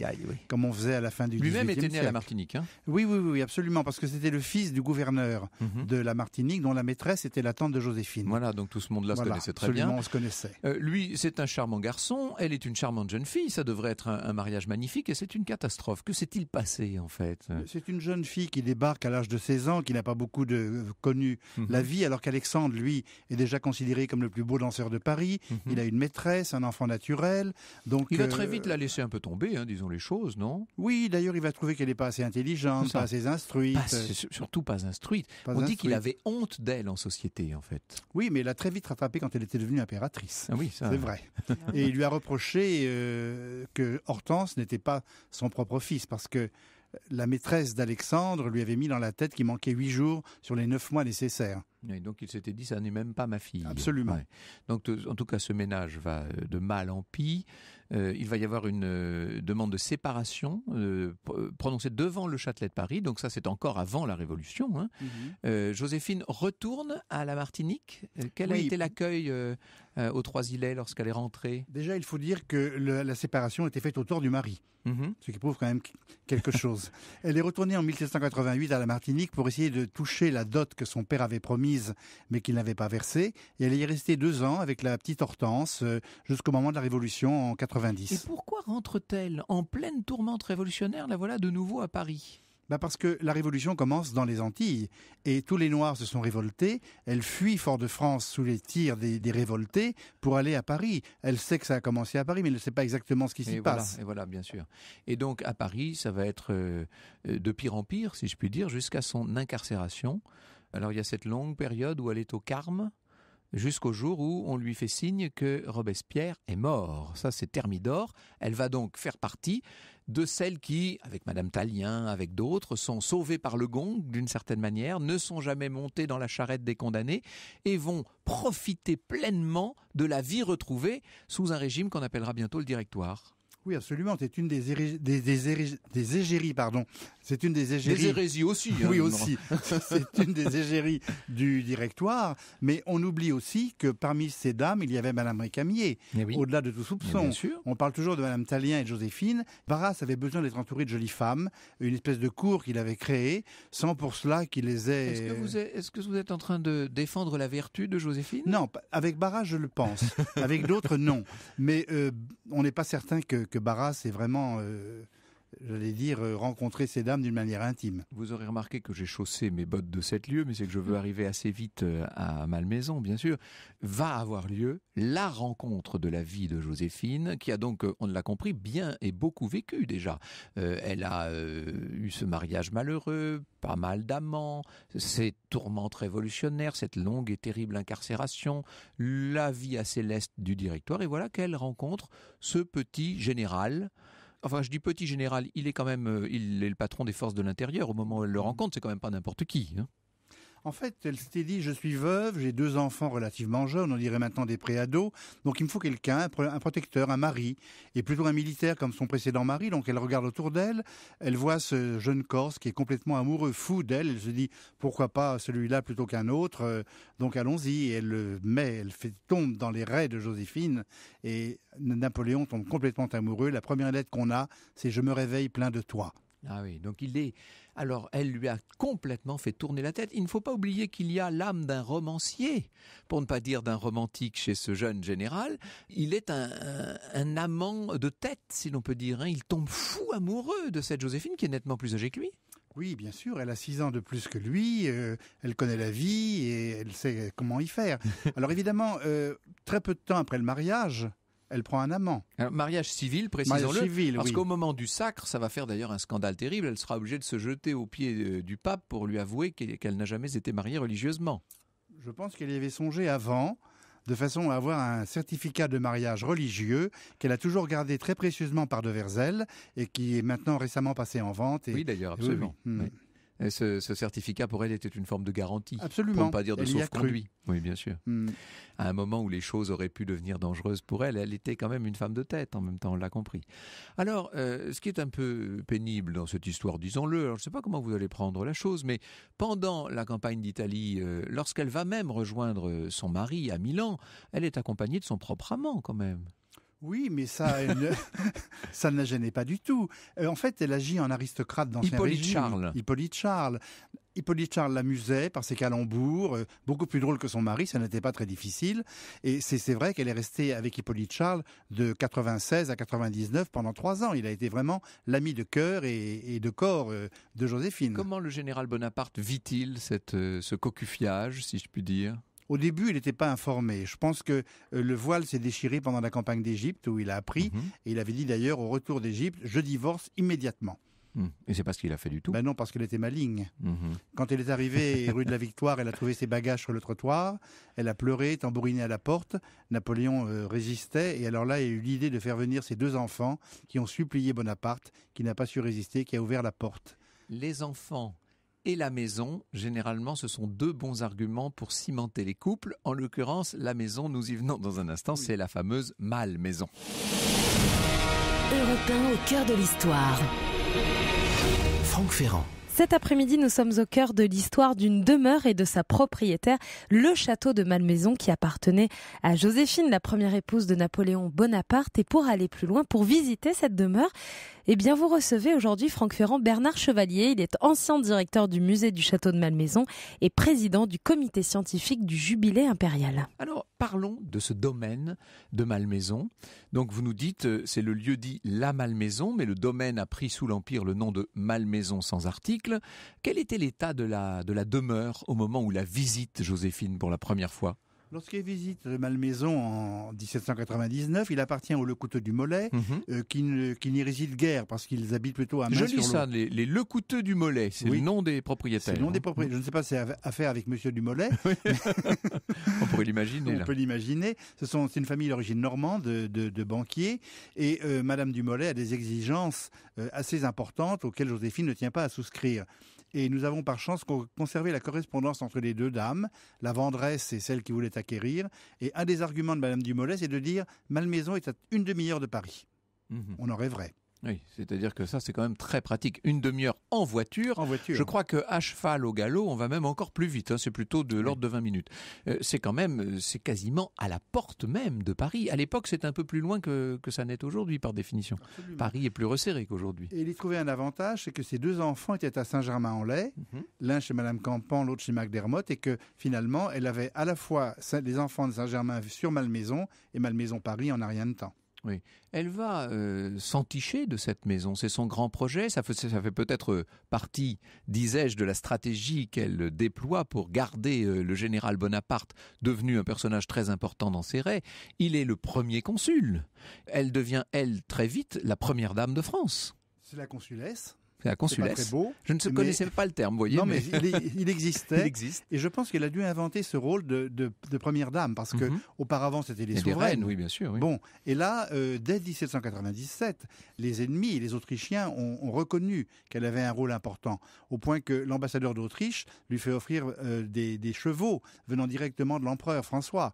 comme on faisait à la fin du siècle. Lui-même était né à la Martinique. Hein. oui, oui, oui, absolument, parce que c'était le fils du gouverneur mhm. de la Martinique, dont la maîtresse était la tante de Joséphine. Voilà, donc tout ce monde voilà, très bien. on se connaissait. Euh, lui, c'est un charmant garçon, elle est une charmante jeune fille, ça devrait être un, mariage magnifique et c'est une catastrophe. Que s'est-il passé en fait C'est une jeune fille qui débarque à l'âge de 16 ans, qui n'a pas beaucoup euh, connu mhm. la vie, alors qu'Alexandre, lui, est déjà considéré comme le plus beau danseur de Paris. Mhm. Il a une maîtresse, un enfant naturel. Donc, il va euh, très vite la laisser un peu tomber, hein, disons les choses, non Oui, d'ailleurs, il va trouver qu'elle n'est pas assez intelligente, pas assez instruite. surtout pas instruite. On dit qu'il avait honte d'elle en société, en fait. Oui, mais il a très vite quand elle était devenue impératrice. Ah oui, c'est vrai. Et il lui a reproché euh, que Hortense n'était pas son propre fils parce que la maîtresse d'Alexandre lui avait mis dans la tête qu'il manquait huit jours sur les neuf mois nécessaires. Et donc il s'était dit, ça n'est même pas ma fille. Absolument. Donc en tout cas, ce ménage va euh, de mal en pis. Euh, il va y avoir une euh, demande de séparation euh, prononcée devant le Châtelet de Paris. Donc ça, c'est encore avant la Révolution. Hein. Mhm. Joséphine retourne à la Martinique. quel a été l'accueil euh, aux Trois Îlets lorsqu'elle est rentrée Déjà, il faut dire que la séparation était faite autour du mari, mhm. ce qui prouve quand même quelque chose. elle est retournée en 1788 à la Martinique pour essayer de toucher la dot que son père avait promise mais qu'il n'avait pas versée. Et elle y est restée deux ans avec la petite Hortense euh, jusqu'au moment de la Révolution en 90. Et pourquoi rentre-t-elle en pleine tourmente révolutionnaire La voilà de nouveau à Paris. Bah, parce que la révolution commence dans les Antilles et tous les Noirs se sont révoltés. Elle fuit Fort-de-France sous les tirs des, révoltés pour aller à Paris. Elle sait que ça a commencé à Paris, mais elle ne sait pas exactement ce qui s'y passe. Et voilà, bien sûr. Et donc à Paris, ça va être euh, euh, de pire en pire, si je puis dire, jusqu'à son incarcération. Alors il y a cette longue période où elle est au carme jusqu'au jour où on lui fait signe que Robespierre est mort. Ça, c'est Thermidor. Elle va donc faire partie de celles qui, avec Madame Tallien, avec d'autres, sont sauvées par le gong d'une certaine manière, ne sont jamais montées dans la charrette des condamnés et vont profiter pleinement de la vie retrouvée sous un régime qu'on appellera bientôt le directoire. Oui, absolument. C'est une des, des, égéries, pardon. C'est une des égéries. Des hérésies aussi. Hein, oui, aussi. C'est une des égéries du directoire. Mais on oublie aussi que parmi ces dames, il y avait Madame Récamier. Eh au-delà de tout soupçon. Eh bien sûr. On parle toujours de Madame Talien et de Joséphine. Barras avait besoin d'être entouré de jolies femmes, une espèce de cour qu'il avait créée, sans pour cela qu'il les ait. Est-ce que, vous êtes, en train de défendre la vertu de Joséphine Non, avec Barras, je le pense. avec d'autres, non. Mais euh, on n'est pas certain que que Barras c'est vraiment euh, j'allais dire, euh, rencontrer ces dames d'une manière intime. Vous aurez remarqué que j'ai chaussé mes bottes de sept lieu, mais c'est que je veux mm. arriver assez vite euh, à Malmaison, bien sûr. Va avoir lieu la rencontre de la vie de Joséphine, qui a donc, euh, on l'a compris, bien et beaucoup vécu déjà. elle a eu ce mariage malheureux, pas mal d'amants, ces tourmentes révolutionnaires, cette longue et terrible incarcération, la vie à céleste du directoire, et voilà qu'elle rencontre ce petit général Enfin, je dis petit général, il est quand même, euh, il est le patron des forces de l'intérieur au moment où elle le rencontre, c'est quand même pas n'importe qui. Hein. En fait, elle s'était dit, je suis veuve, j'ai deux enfants relativement jeunes, on dirait maintenant des préados, donc il me faut quelqu'un, un protecteur, un mari, et plutôt un militaire comme son précédent mari, donc elle regarde autour d'elle, elle voit ce jeune Corse qui est complètement amoureux, fou d'elle, elle se dit, pourquoi pas celui-là plutôt qu'un autre, euh, donc allons-y, elle le met, elle fait, tombe dans les raies de Joséphine, et Napoléon tombe complètement amoureux, la première lettre qu'on a, c'est « Je me réveille plein de toi ». Ah oui, donc il est alors elle lui a complètement fait tourner la tête. Il ne faut pas oublier qu'il y a l'âme d'un romancier, pour ne pas dire d'un romantique chez ce jeune général. Il est un, amant de tête, si l'on peut dire. Hein. Il tombe fou amoureux de cette Joséphine qui est nettement plus âgée que lui. Oui, bien sûr, elle a six ans de plus que lui, euh, elle connaît la vie et elle sait comment y faire. Alors évidemment, euh, très peu de temps après le mariage, elle prend un amant. mariage civil, précisons-le. Parce qu'au moment du sacre, ça va faire d'ailleurs un scandale terrible. Elle sera obligée de se jeter aux pieds euh, du pape pour lui avouer qu'elle n'a jamais été mariée religieusement. Je pense qu'elle y avait songé avant de façon à avoir un certificat de mariage religieux qu'elle a toujours gardé très précieusement par de Verzel et qui est maintenant récemment passé en vente. Oui, d'ailleurs, absolument. Hmm. Oui, ce, certificat pour elle était une forme de garantie. Absolument. Pour pas dire de sauf-conduit. Oui, bien sûr. Hmm. À un moment où les choses auraient pu devenir dangereuses pour elle, elle était quand même une femme de tête, en même temps, on l'a compris. Alors, euh, ce qui est un peu pénible dans cette histoire, disons-le, je ne sais pas comment vous allez prendre la chose, mais pendant la campagne d'Italie, euh, lorsqu'elle va même rejoindre son mari à Milan, elle est accompagnée de son propre amant, quand même. Oui, mais ça, ça ne la gênait pas du tout. Euh, en fait, elle agit en aristocrate dans Hippolyte régime. Charles. Hippolyte Charles. Hippolyte Charles l'amusait par ses calembours, euh, beaucoup plus drôle que son mari, ça n'était pas très difficile. Et c'est vrai qu'elle est restée avec Hippolyte Charles de 96 à 99 pendant trois ans. Il a été vraiment l'ami de cœur et, de corps euh, de Joséphine. Comment le général Bonaparte vit-il ce cocufiage, si je puis dire au début, il n'était pas informé. Je pense que euh, le voile s'est déchiré pendant la campagne d'Égypte où il a appris. Mhm. Et il avait dit d'ailleurs au retour d'Égypte, je divorce immédiatement. Hmm. Et c'est pas ce qu'il a fait du tout. Ben non, parce qu'elle était maligne. Mhm. Quand elle est arrivée rue de la Victoire, elle a trouvé ses bagages sur le trottoir. Elle a pleuré, tambouriné à la porte. Napoléon euh, résistait. Et alors là, il a eu l'idée de faire venir ses deux enfants qui ont supplié Bonaparte, qui n'a pas su résister, qui a ouvert la porte. Les enfants et la maison. Généralement, ce sont deux bons arguments pour cimenter les couples. En l'occurrence, la maison, nous y venons dans un instant, c'est la fameuse Malmaison. maison. au cœur de l'histoire. Franck Ferrand. Cet après-midi, nous sommes au cœur de l'histoire d'une demeure et de sa propriétaire, le château de Malmaison qui appartenait à Joséphine, la première épouse de Napoléon Bonaparte. Et pour aller plus loin, pour visiter cette demeure, eh bien, vous recevez aujourd'hui Franck Ferrand Bernard Chevalier. Il est ancien directeur du musée du château de Malmaison et président du comité scientifique du Jubilé impérial. Alors, parlons de ce domaine de Malmaison. Donc, vous nous dites, euh, c'est le lieu dit La Malmaison, mais le domaine a pris sous l'Empire le nom de Malmaison sans article. Quel était l'état de la demeure au moment où la visite Joséphine pour la première fois Lorsqu'il visite Malmaison en 1799, il appartient au Le du Mollet, mhm. euh, qui, n'y réside guère parce qu'ils habitent plutôt à main Je lis ça, les, Lecouteux Le du Mollet, c'est le nom des propriétaires. le nom hein. des propriétaires. Je ne sais pas si c'est affaire avec Monsieur du Mollet. On pourrait l'imaginer. On peut l'imaginer. Ce sont, c'est une famille d'origine normande, de, banquiers, et euh, Madame du Mollet a des exigences euh, assez importantes auxquelles Joséphine ne tient pas à souscrire et nous avons par chance conservé la correspondance entre les deux dames, la vendresse et celle qui voulait acquérir, et un des arguments de Madame Dumollet, c'est de dire Malmaison est à une demi-heure de Paris. Mhm. On en rêverait. Oui, c'est-à-dire que ça, c'est quand même très pratique. Une demi-heure en voiture. En voiture. Je crois que à cheval au galop, on va même encore plus vite. Hein. c'est plutôt de l'ordre de 20 minutes. Euh, c'est quand même, euh, c'est quasiment à la porte même de Paris. À l'époque, c'est un peu plus loin que, ça n'est aujourd'hui, par définition. Paris est plus resserré qu'aujourd'hui. Et il y trouvait un avantage, c'est que ses deux enfants étaient à Saint-Germain-en-Laye, mhm. l'un chez Madame Campan, l'autre chez Macdermot, et que finalement, elle avait à la fois les enfants de Saint-Germain sur Malmaison et Malmaison-Paris en a rien de temps. Oui. Elle va euh, s'enticher de cette maison. C'est son grand projet. Ça fait, peut-être euh, partie, disais-je, de la stratégie qu'elle euh, déploie pour garder le général Bonaparte, devenu un personnage très important dans ses rêves. Il est le premier consul. Elle devient, elle, très vite, la première dame de France. C'est la consulesse un consulat. Je ne connaissais pas le terme, vous voyez. Non, mais, il, existait. il existe. Et je pense qu'elle a dû inventer ce rôle de, première dame, parce que mhm. auparavant c'était les souveraines. Reines, oui, bien sûr. Bon, et là, euh, dès 1797, les ennemis, les Autrichiens, ont, reconnu qu'elle avait un rôle important, au point que l'ambassadeur d'Autriche lui fait offrir euh, des, des chevaux venant directement de l'empereur François.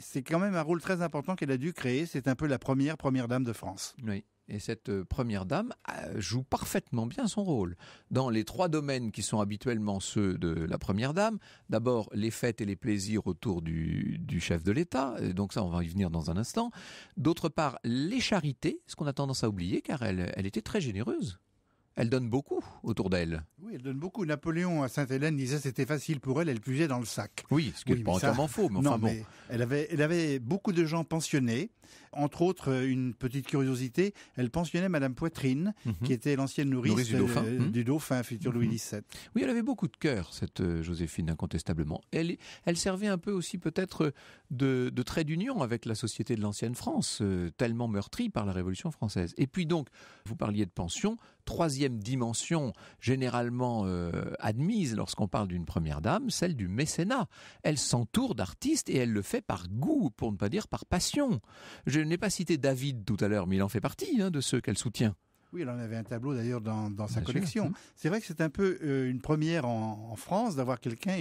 C'est quand même un rôle très important qu'elle a dû créer. C'est un peu la première première dame de France. Oui. Et cette euh, première dame euh, joue parfaitement bien son rôle. Dans les trois domaines qui sont habituellement ceux de la première dame, d'abord les fêtes et les plaisirs autour du, chef de l'État, donc ça on va y venir dans un instant. D'autre part, les charités, ce qu'on a tendance à oublier car elle, elle était très généreuse. Elle donne beaucoup autour d'elle. Oui, elle donne beaucoup. Napoléon à Sainte-Hélène disait c'était facile pour elle, elle puisait dans le sac. Oui, ce qui n'est pas entièrement faux, mais enfin bon. elle, avait, elle avait beaucoup de gens pensionnés. Entre autres, euh, une petite curiosité, elle pensionnait Madame Poitrine, mhm. qui était l'ancienne nourrice, euh, euh, mhm. du, dauphin. futur Louis mhm. XVII. Oui, elle avait beaucoup de cœur, cette Joséphine, incontestablement. Elle, servait un peu aussi peut-être de, trait d'union avec la société de l'ancienne France, tellement meurtrie par la Révolution française. Et puis donc, vous parliez de pension, troisième dimension généralement admise lorsqu'on parle d'une première dame, celle du mécénat. Elle s'entoure d'artistes et elle le fait par goût, pour ne pas dire par passion je n'ai pas cité David tout à l'heure, mais il en fait partie hein, de ceux qu'elle soutient. Oui, elle en avait un tableau d'ailleurs dans, sa collection. Hum. C'est vrai que c'est un peu euh, une première en, France d'avoir quelqu'un,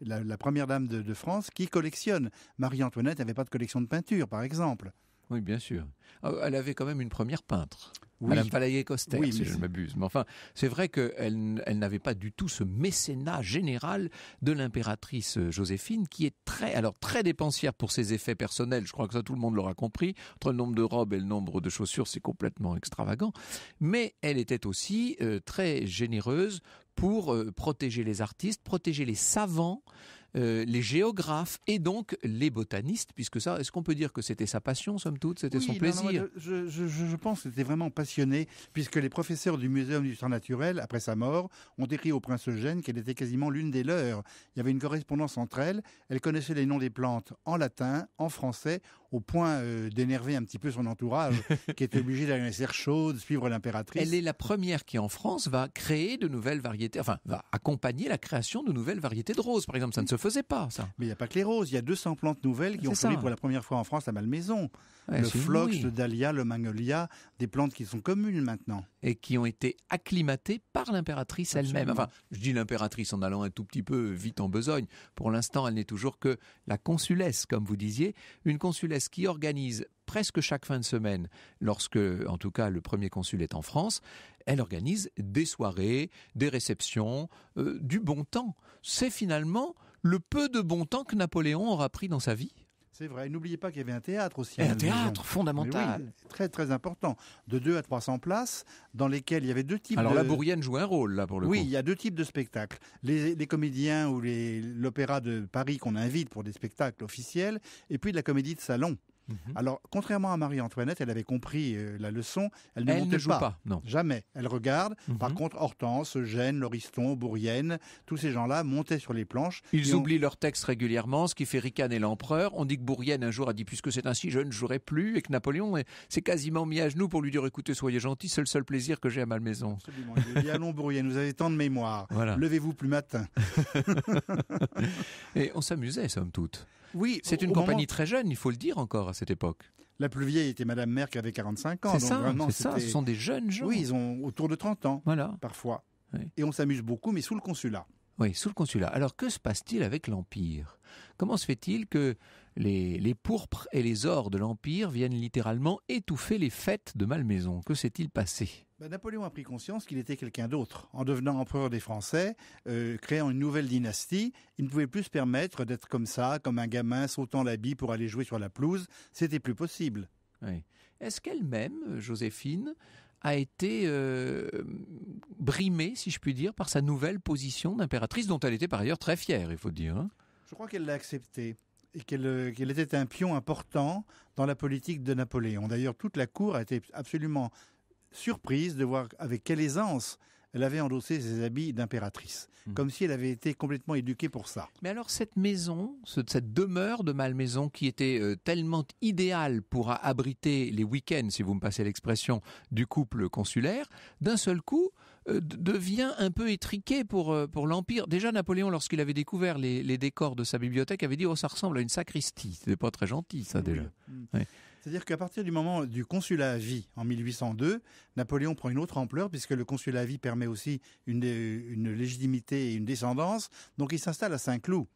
la, première dame de, de France, qui collectionne. Marie-Antoinette n'avait pas de collection de peinture, par exemple. Oui, bien sûr. Ah, elle avait quand même une première peintre. Oui. Madame Falayer-Coster, oui, si je m'abuse. Mais enfin, c'est vrai qu'elle elle, n'avait pas du tout ce mécénat général de l'impératrice euh, Joséphine, qui est très, alors très dépensière pour ses effets personnels. Je crois que ça, tout le monde l'aura compris. Entre le nombre de robes et le nombre de chaussures, c'est complètement extravagant. Mais elle était aussi euh, très généreuse pour euh, protéger les artistes, protéger les savants, euh, les géographes et donc les botanistes, puisque ça, est-ce qu'on peut dire que c'était sa passion, somme toute, c'était son plaisir je, pense que c'était vraiment passionné, puisque les professeurs du Muséum du naturelle Naturel, après sa mort, ont écrit au prince Eugène qu'elle était quasiment l'une des leurs. Il y avait une correspondance entre elles, elle connaissait les noms des plantes en latin, en français, au point euh, d'énerver un petit peu son entourage, qui était obligé d'aller dans les serres chaudes, suivre l'impératrice. Elle est la première qui, en France, va créer de nouvelles variétés, enfin, va accompagner la création de nouvelles variétés de roses, par exemple. Ça ne se faisait pas, ça. Mais il n'y a pas que les roses. Il y a 200 plantes nouvelles qui ont fleuri pour la première fois en France la malmaison le phlox, le dahlia, le magnolia, des plantes qui sont communes maintenant. Et qui ont été acclimatées par l'impératrice elle-même. Enfin, je dis l'impératrice en allant un tout petit peu vite en besogne. Pour l'instant, elle n'est toujours que la consulesse, comme vous disiez. Une consulesse qui organise presque chaque fin de semaine, lorsque, en tout cas, le premier consul est en France, elle organise des soirées, des réceptions, euh, du bon temps. C'est finalement le peu de bon temps que Napoléon aura pris dans sa vie. C'est vrai. N'oubliez pas qu'il y avait un théâtre aussi. un théâtre fondamental. très très important. De 2 à 300 places dans lesquelles il y avait deux types Alors la Bourrienne joue un rôle là pour le coup. Oui, il y a deux types de spectacles. Les, les comédiens ou l'opéra de Paris qu'on invite pour des spectacles officiels et puis de la comédie de salon. Mhm. Alors, contrairement à Marie-Antoinette, elle avait compris euh, la leçon. Elle ne, montait pas. non. Jamais. Elle regarde. Mhm. Par contre, Hortense, Eugène, Loriston, Bourrienne, tous ces gens-là montaient sur les planches. Ils oublient leur texte régulièrement, ce qui fait ricaner l'empereur. On dit que Bourrienne, un jour, a dit Puisque c'est ainsi, je ne jouerai plus. Et que Napoléon s'est quasiment mis à genoux pour lui dire Écoutez, soyez gentil, c'est le seul plaisir que j'ai à ma maison. Absolument. Il dit Allons, Bourrienne, vous avez tant de mémoire. Levez-vous plus matin. et on s'amusait, somme toute. Oui, c'est une compagnie très jeune, il faut le dire encore à cette époque. La plus vieille était Madame Merck qui avait 45 ans. C'est ça, ce sont des jeunes gens. Oui, ils ont autour de 30 ans, voilà. parfois. Et on s'amuse beaucoup, mais sous le consulat. Oui, sous le consulat. Alors que se passe-t-il avec l'Empire Comment se fait-il que les, les, pourpres et les ors de l'Empire viennent littéralement étouffer les fêtes de Malmaison Que s'est-il passé bah, Napoléon a pris conscience qu'il était quelqu'un d'autre. En devenant empereur des Français, euh, créant une nouvelle dynastie, il ne pouvait plus se permettre d'être comme ça, comme un gamin sautant l'habit pour aller jouer sur la pelouse. C'était plus possible. Est-ce qu'elle-même, euh, Joséphine, a été euh, brimée, si je puis dire, par sa nouvelle position d'impératrice, dont elle était par ailleurs très fière, il faut dire hein Je crois qu'elle l'a acceptée et qu'elle était un pion important dans la politique de Napoléon. D'ailleurs, toute la cour a été absolument surprise de voir avec quelle aisance elle avait endossé ses habits d'impératrice, hmm. comme si elle avait été complètement éduquée pour ça. Mais alors cette maison, cette demeure de Malmaison qui était euh, tellement idéale pour abriter les week-ends, si vous me passez l'expression, du couple consulaire, d'un seul coup euh, devient un peu étriquée pour, euh, pour l'Empire. Déjà Napoléon, lorsqu'il avait découvert les, décors de sa bibliothèque, avait dit « Oh, ça ressemble à une sacristie, c'est pas très gentil ça déjà hmm. C'est-à-dire qu'à partir du moment du consulat à vie en 1802, Napoléon prend une autre ampleur puisque le consulat à vie permet aussi une, euh, une légitimité et une descendance. Donc il s'installe à Saint-Cloud.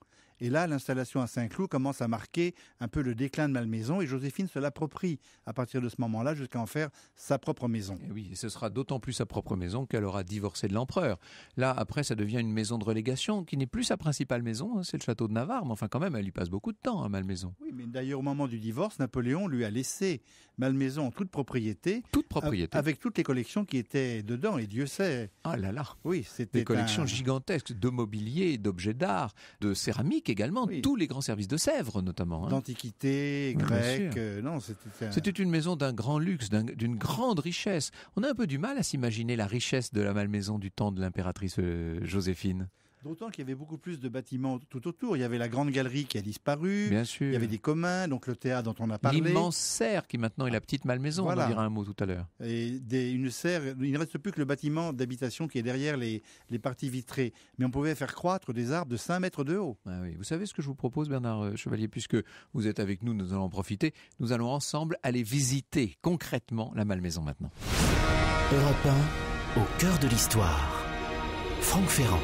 Et là, l'installation à Saint-Cloud commence à marquer un peu le déclin de Malmaison et Joséphine se l'approprie à partir de ce moment-là jusqu'à en faire sa propre maison. Et eh oui, et ce sera d'autant plus sa propre maison qu'elle aura divorcé de l'empereur. Là, après, ça devient une maison de relégation qui n'est plus sa principale maison, hein, c'est le château de Navarre, mais enfin quand même, elle y passe beaucoup de temps à hein, Malmaison. Oui, mais d'ailleurs, au moment du divorce, Napoléon lui a laissé Malmaison en toute propriété. Toute propriété. Avec toutes les collections qui étaient dedans, et Dieu sait. Ah là là. Oui, c'était. Des collections gigantesques de mobilier, d'objets d'art, de céramique également, tous les grands services de Sèvres notamment. Hein. D'antiquité, grec, euh, non, c'était. C'était une maison d'un grand luxe, d'une grande richesse. On a un peu du mal à s'imaginer la richesse de la malmaison du temps de l'impératrice euh, Joséphine. D'autant qu'il y avait beaucoup plus de bâtiments tout autour. Il y avait la grande galerie qui a disparu. Bien sûr. Il y avait des communs, donc le théâtre dont on a parlé. L'immense serre qui maintenant est la petite Malmaison. On dira un mot tout à l'heure. Et une serre. Il ne reste plus que le bâtiment d'habitation qui est derrière les, parties vitrées. Mais on pouvait faire croître des arbres de 5 mètres de haut. Ah Vous savez ce que je vous propose, Bernard euh, Chevalier, puisque vous êtes avec nous, nous allons en profiter. Nous allons ensemble aller visiter concrètement la Malmaison maintenant. Europe 1, au cœur de l'histoire. Franck Ferrand.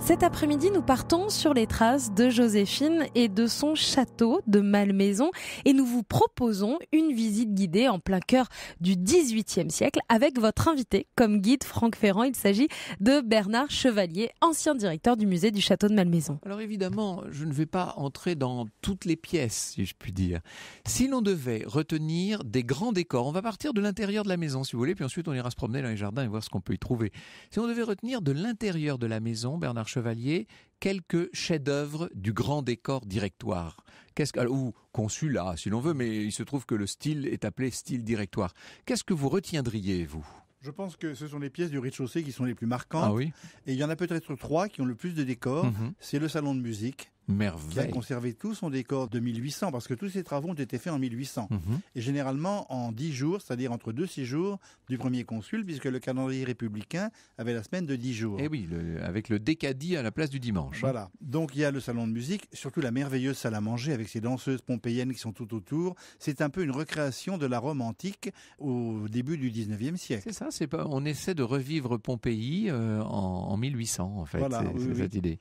Cet après-midi, nous partons sur les traces de Joséphine et de son château de Malmaison et nous vous proposons une visite guidée en plein cœur du XVIIIe siècle avec votre invité comme guide Franck Ferrand. Il s'agit de Bernard Chevalier, ancien directeur du musée du château de Malmaison. Alors évidemment, je ne vais pas entrer dans toutes les pièces, si je puis dire. Si l'on devait retenir des grands décors, on va partir de l'intérieur de la maison, si vous voulez, puis ensuite on ira se promener dans les jardins et voir ce qu'on peut y trouver. Si on devait retenir de l'intérieur de la maison, Bernard Chevalier quelques chefs-d'œuvre du grand décor directoire. Qu'est-ce que, ah, ou consulat, si l'on veut, mais il se trouve que le style est appelé style directoire. Qu'est-ce que vous retiendriez, vous je pense que ce sont les pièces du rez-de-chaussée qui sont les plus marquantes. Ah Et il y en a peut-être trois qui ont le plus de décor mhm. C'est le salon de musique, Merveille. Qui a conservé tout son décor de 1800, parce que tous ces travaux ont été faits en 1800. Mhm. Et généralement en 10 jours, c'est-à-dire entre 2 jours du premier consul, puisque le calendrier républicain avait la semaine de 10 jours. Et eh oui, avec le décadi à la place du dimanche. Voilà. Donc il y a le salon de musique, surtout la merveilleuse salle à manger avec ses danseuses pompéiennes qui sont tout autour. C'est un peu une recréation de la Rome antique au début du 19e siècle. C'est ça, c'est pas, on essaie de revivre Pompéi euh, en, 1800, en fait. Voilà, c'est cette idée.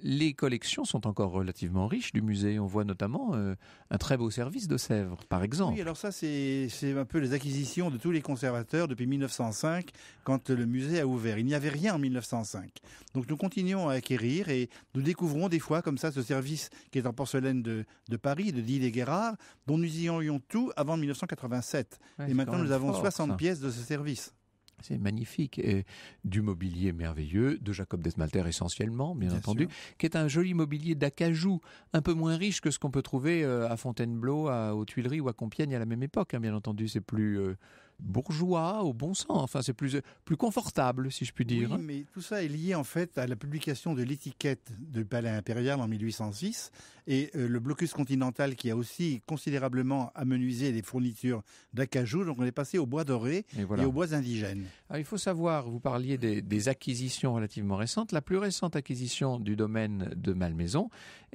Les collections sont encore relativement riche du musée. On voit notamment euh, un très beau service de Sèvres, par exemple. Oui, alors ça, c'est un peu les acquisitions de tous les conservateurs depuis 1905, quand le musée a ouvert. Il n'y avait rien en 1905. Donc nous continuons à acquérir et nous découvrons des fois comme ça ce service qui est en porcelaine de, Paris, de Didier et Guérard, dont nous y aurions tout avant 1987. et maintenant nous avons 60 pièces de ce service. C'est magnifique. Et du mobilier merveilleux, de Jacob Desmalter essentiellement, bien, entendu, qui est un joli mobilier d'acajou, un peu moins riche que ce qu'on peut trouver euh, à Fontainebleau, à, aux Tuileries ou à Compiègne à la même époque, hein, bien entendu. C'est plus... Euh, bourgeois au bon sens. Enfin, c'est plus, plus confortable, si je puis dire. Oui, mais tout ça est lié en fait à la publication de l'étiquette du palais impérial en 1806 et euh, le blocus continental qui a aussi considérablement amenuisé les fournitures d'acajou. Donc on est passé au bois doré et, aux bois indigènes. il faut savoir, vous parliez des, acquisitions relativement récentes. La plus récente acquisition du domaine de Malmaison,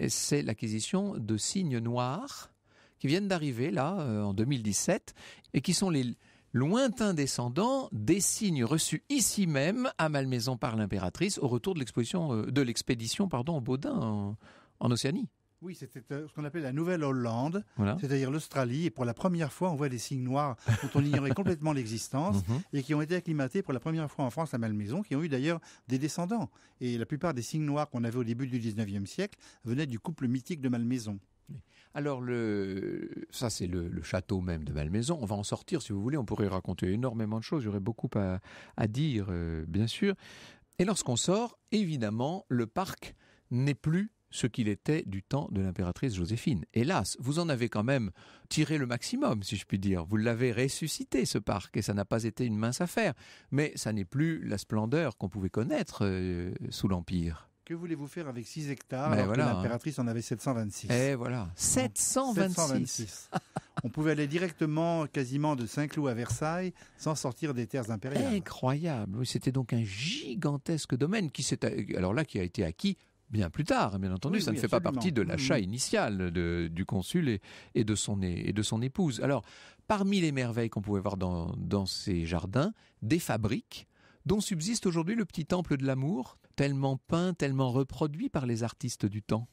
c'est l'acquisition de signes noirs qui viennent d'arriver là euh, en 2017 et qui sont les lointain descendant des signes reçus ici même à Malmaison par l'impératrice au retour de l'exposition euh, de l'expédition pardon au Baudin en Océanie. Oui, c'était euh, ce qu'on appelle la Nouvelle-Hollande, c'est-à-dire l'Australie. Et pour la première fois, on voit des signes noirs dont on ignorait complètement l'existence mhm. et qui ont été acclimatés pour la première fois en France à Malmaison, qui ont eu d'ailleurs des descendants. Et la plupart des signes noirs qu'on avait au début du 19e siècle venaient du couple mythique de Malmaison. Alors, le, ça, c'est le, château même de Malmaison. On va en sortir, si vous voulez. On pourrait raconter énormément de choses. J'aurais beaucoup à, dire, euh, bien sûr. Et lorsqu'on sort, évidemment, le parc n'est plus ce qu'il était du temps de l'impératrice Joséphine. Hélas, vous en avez quand même tiré le maximum, si je puis dire. Vous l'avez ressuscité, ce parc, et ça n'a pas été une mince affaire. Mais ça n'est plus la splendeur qu'on pouvait connaître euh, sous l'Empire. Que voulez-vous faire avec 6 hectares alors que hein. l'impératrice en avait 726 Et eh, voilà, 726. On pouvait aller directement, quasiment de Saint-Cloud à Versailles, sans sortir des terres impériales. Incroyable. Oui, c'était donc un gigantesque domaine qui alors là, qui a été acquis bien plus tard, bien entendu. ça ne fait pas partie de mm, l'achat mm. initial du consul et, de son, épouse. Alors, parmi les merveilles qu'on pouvait voir dans ces jardins, des fabriques dont subsiste aujourd'hui le petit temple de l'amour, tellement peint, tellement reproduit par les artistes du temps.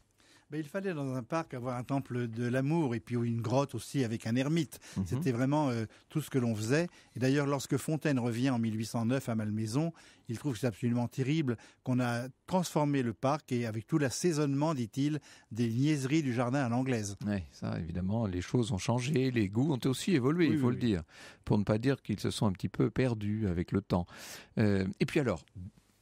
Ben, il fallait dans un parc avoir un temple de l'amour et puis une grotte aussi avec un ermite. Mhm. C'était vraiment euh, tout ce que l'on faisait. Et d'ailleurs, lorsque Fontaine revient en 1809 à Malmaison, il trouve que c'est absolument terrible qu'on a transformé le parc et avec tout l'assaisonnement, dit-il, des niaiseries du jardin à l'anglaise. Oui, ça, évidemment, les choses ont changé, les goûts ont aussi évolué, il faut le dire, pour ne pas dire qu'ils se sont un petit peu perdus avec le temps. Euh, et puis alors,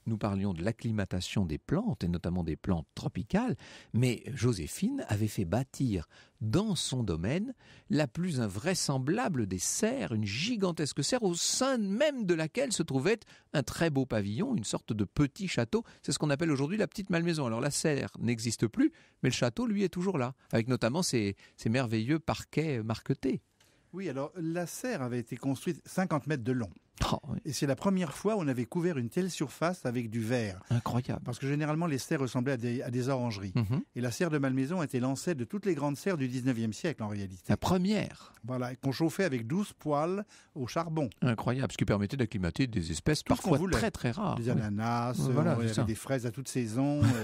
nous parlions de l'acclimatation des plantes, et notamment des plantes tropicales, mais Joséphine avait fait bâtir dans son domaine la plus invraisemblable des serres, une gigantesque serre au sein même de laquelle se trouvait un très beau pavillon, une sorte de petit château. C'est ce qu'on appelle aujourd'hui la petite malmaison. Alors la serre n'existe plus, mais le château, lui, est toujours là, avec notamment ses, merveilleux parquets marquetés. Oui, alors la serre avait été construite 50 mètres de long. Oh, Et c'est la première fois où on avait couvert une telle surface avec du verre. Incroyable. Parce que généralement, les serres ressemblaient à des, à des orangeries. Mhm. Et la serre de Malmaison était l'ancêtre de toutes les grandes serres du 19e siècle, en réalité. La première. Voilà, qu'on chauffait avec 12 poils au charbon. Incroyable, ce qui permettait d'acclimater des espèces Tout parfois très très rares. Des ananas, euh, des fraises à toute saison.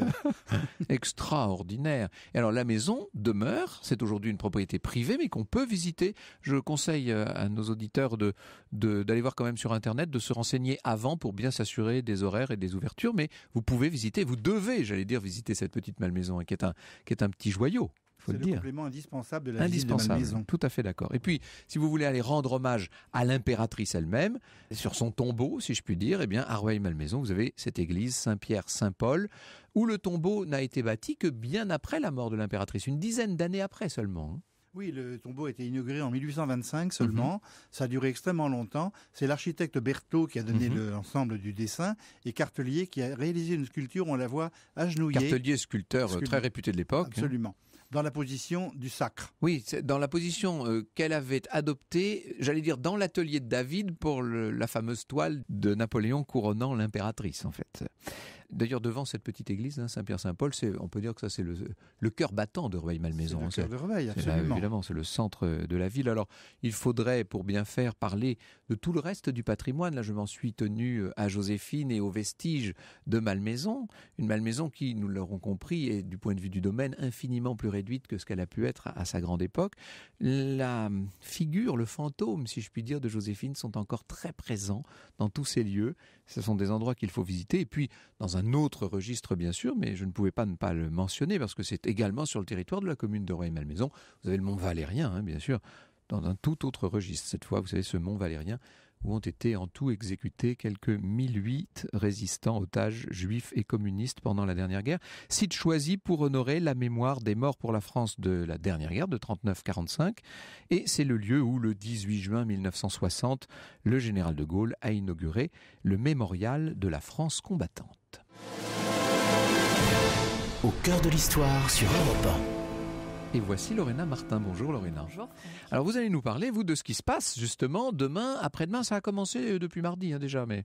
Euh. Extraordinaire. Et alors, la maison demeure, c'est aujourd'hui une propriété privée, mais qu'on peut visiter. Je conseille euh, à nos auditeurs d'aller de, d'aller voir quand même sur Internet de se renseigner avant pour bien s'assurer des horaires et des ouvertures, mais vous pouvez visiter, vous devez, j'allais dire, visiter cette petite Malmaison, hein, qui est un, qui est un petit joyau. faut le, le dire. indispensable de la indispensable, Tout à fait d'accord. Et puis, si vous voulez aller rendre hommage à l'impératrice elle-même, sur son tombeau, si je puis dire, eh bien, à Rueil-Malmaison, vous avez cette église Saint-Pierre-Saint-Paul, où le tombeau n'a été bâti que bien après la mort de l'impératrice, une dizaine d'années après seulement. Hein. Oui, le tombeau a été inauguré en 1825 seulement. Mhm. Ça a duré extrêmement longtemps. C'est l'architecte Berthaud qui a donné mhm. l'ensemble du dessin et Cartelier qui a réalisé une sculpture, on la voit agenouillée. Cartelier, sculpteur euh, très réputé de l'époque. Hein. Absolument. dans la position du sacre. Oui, dans la position euh, qu'elle avait adoptée, j'allais dire dans l'atelier de David pour la fameuse toile de Napoléon couronnant l'impératrice en fait. D'ailleurs, devant cette petite église, hein, Saint-Pierre-Saint-Paul, on peut dire que ça, c'est le, cœur battant de Rueil-Malmaison. C'est le hein, cœur de Rueil, absolument. Bah, évidemment, c'est le centre euh, de la ville. Alors, il faudrait, pour bien faire, parler de tout le reste du patrimoine. Là, je m'en suis tenu euh, à Joséphine et aux vestiges de Malmaison. Une Malmaison qui, nous l'aurons compris, est du point de vue du domaine infiniment plus réduite que ce qu'elle a pu être à, sa grande époque. La hum, figure, le fantôme, si je puis dire, de Joséphine sont encore très présents dans tous ces lieux. Ce sont des endroits qu'il faut visiter. Et puis, dans un un autre registre bien sûr, mais je ne pouvais pas ne pas le mentionner parce que c'est également sur le territoire de la commune de Roy-Malmaison. Vous avez le mont Valérien, hein, bien sûr, dans un tout autre registre. Cette fois, vous savez, ce mont Valérien où ont été en tout exécutés quelques 1008 résistants otages juifs et communistes pendant la dernière guerre, site choisi pour honorer la mémoire des morts pour la France de la dernière guerre de 39-45, et c'est le lieu où le 18 juin 1960, le général de Gaulle a inauguré le mémorial de la France combattante. Au cœur de l'histoire sur Europe Et voici Lorena Martin. Bonjour Lorena. Bonjour. Alors vous allez nous parler, vous, de ce qui se passe justement demain, après-demain. Ça a commencé euh, depuis mardi hein, déjà, mais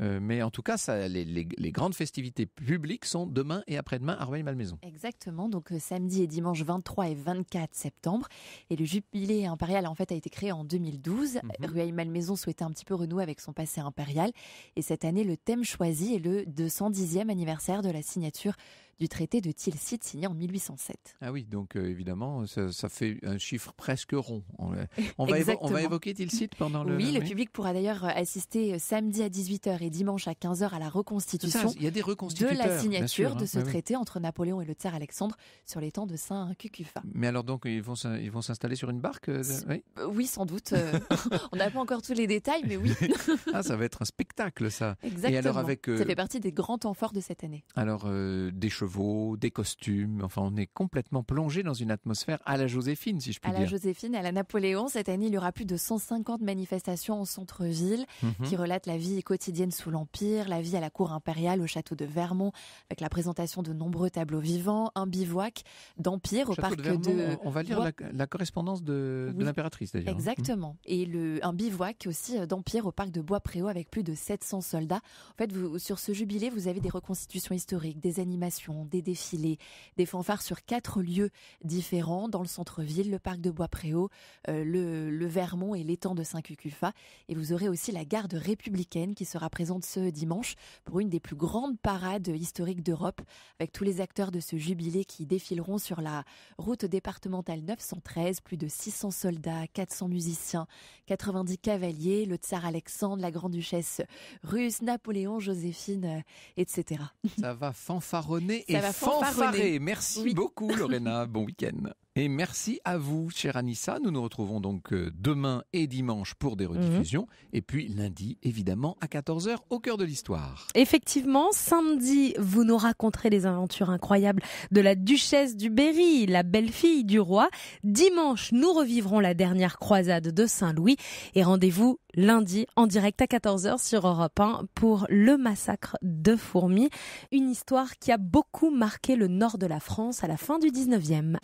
euh, mais en tout cas, les, grandes festivités publiques sont demain et après-demain à Rueil-Malmaison. Exactement, donc euh, samedi et dimanche 23 et 24 septembre. Et le jubilé impérial en fait a été créé en 2012. Mhm. Rueil-Malmaison souhaitait un petit peu renouer avec son passé impérial. Et cette année, le thème choisi est le 210e anniversaire de la signature du traité de Tilsit signé en 1807. Ah oui, donc euh, évidemment, ça, fait un chiffre presque rond. On, va, on va, évoquer Tilsit pendant le... Oui, le public pourra d'ailleurs euh, assister euh, samedi à 18h et dimanche à 15h à la reconstitution de la signature hein. de ce traité entre Napoléon et le tsar Alexandre sur les temps de Saint-Cucufa. Mais alors donc, ils vont s'installer sur une barque oui, sans doute. on n'a pas encore tous les détails, mais oui. ah, ça va être un spectacle, ça. Exactement. Et alors avec, ça fait partie des grands temps forts de cette année. Alors, des choses des costumes. Enfin, on est complètement plongé dans une atmosphère à la Joséphine, si je puis dire. À la Joséphine, à la Napoléon. Cette année, il y aura plus de 150 manifestations en centre-ville mhm. qui relatent la vie quotidienne sous l'Empire, la vie à la cour impériale, au château de Vermont, avec la présentation de nombreux tableaux vivants, un bivouac d'Empire au parc de, On va lire la, correspondance de, de l'impératrice, d'ailleurs. Hein. Exactement. Et le, un bivouac aussi euh, d'Empire au parc de Bois-Préau avec plus de 700 soldats. En fait, vous, sur ce jubilé, vous avez des reconstitutions historiques, des animations, des défilés, des fanfares sur quatre lieux différents dans le centre-ville, le parc de Bois-Préau, euh, le, le, Vermont et l'étang de Saint-Cucufa. Et vous aurez aussi la garde républicaine qui sera présente ce dimanche pour une des plus grandes parades historiques d'Europe avec tous les acteurs de ce jubilé qui défileront sur la route départementale 913, plus de 600 soldats, 400 musiciens, 90 cavaliers, le tsar Alexandre, la grande-duchesse russe, Napoléon, Joséphine, euh, etc. Ça va fanfaronner et Merci beaucoup, Lorena. bon week-end. Et merci à vous, chère Anissa. Nous nous retrouvons donc euh, demain et dimanche pour des mhm. rediffusions. Et puis lundi, évidemment, à 14h, au cœur de l'histoire. Effectivement, samedi, vous nous raconterez les aventures incroyables de la duchesse du Berry, la belle-fille du roi. Dimanche, nous revivrons la dernière croisade de Saint-Louis. Et rendez-vous lundi en direct à 14h sur Europe 1 pour le massacre de Fourmis. Une histoire qui a beaucoup marqué le nord de la France à la fin du 19e.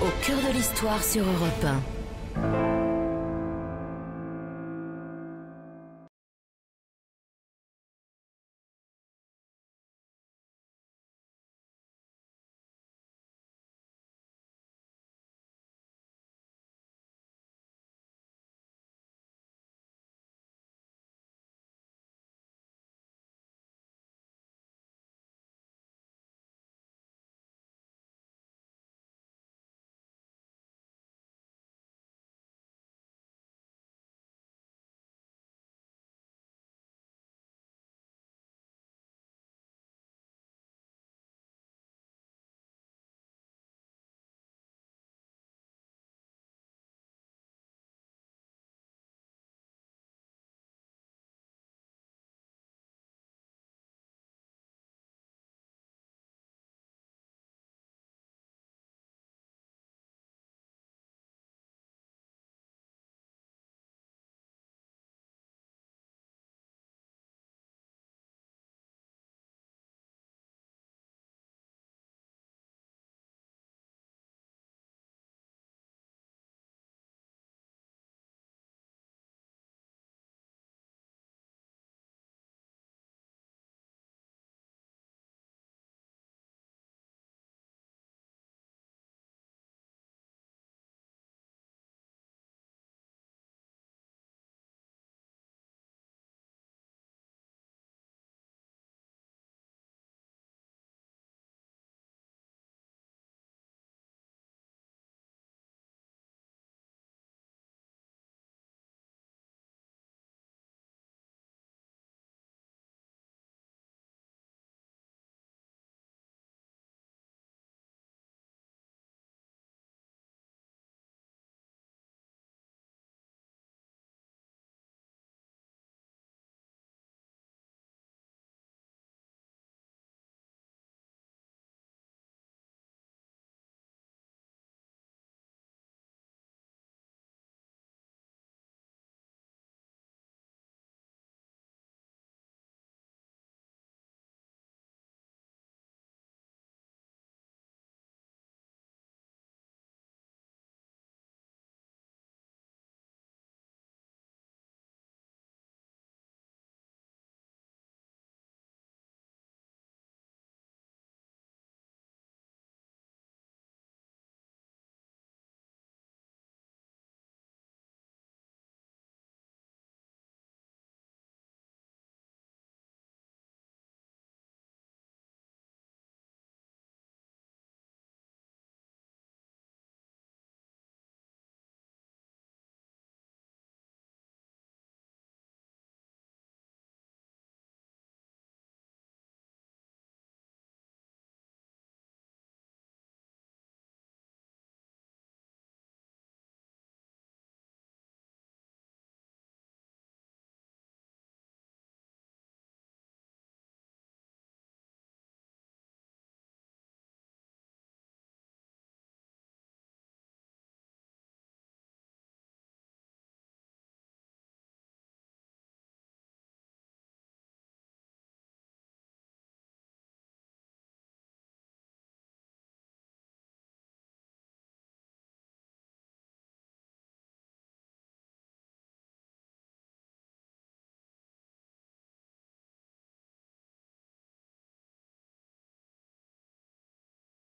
Au cœur de l'histoire sur Europe 1.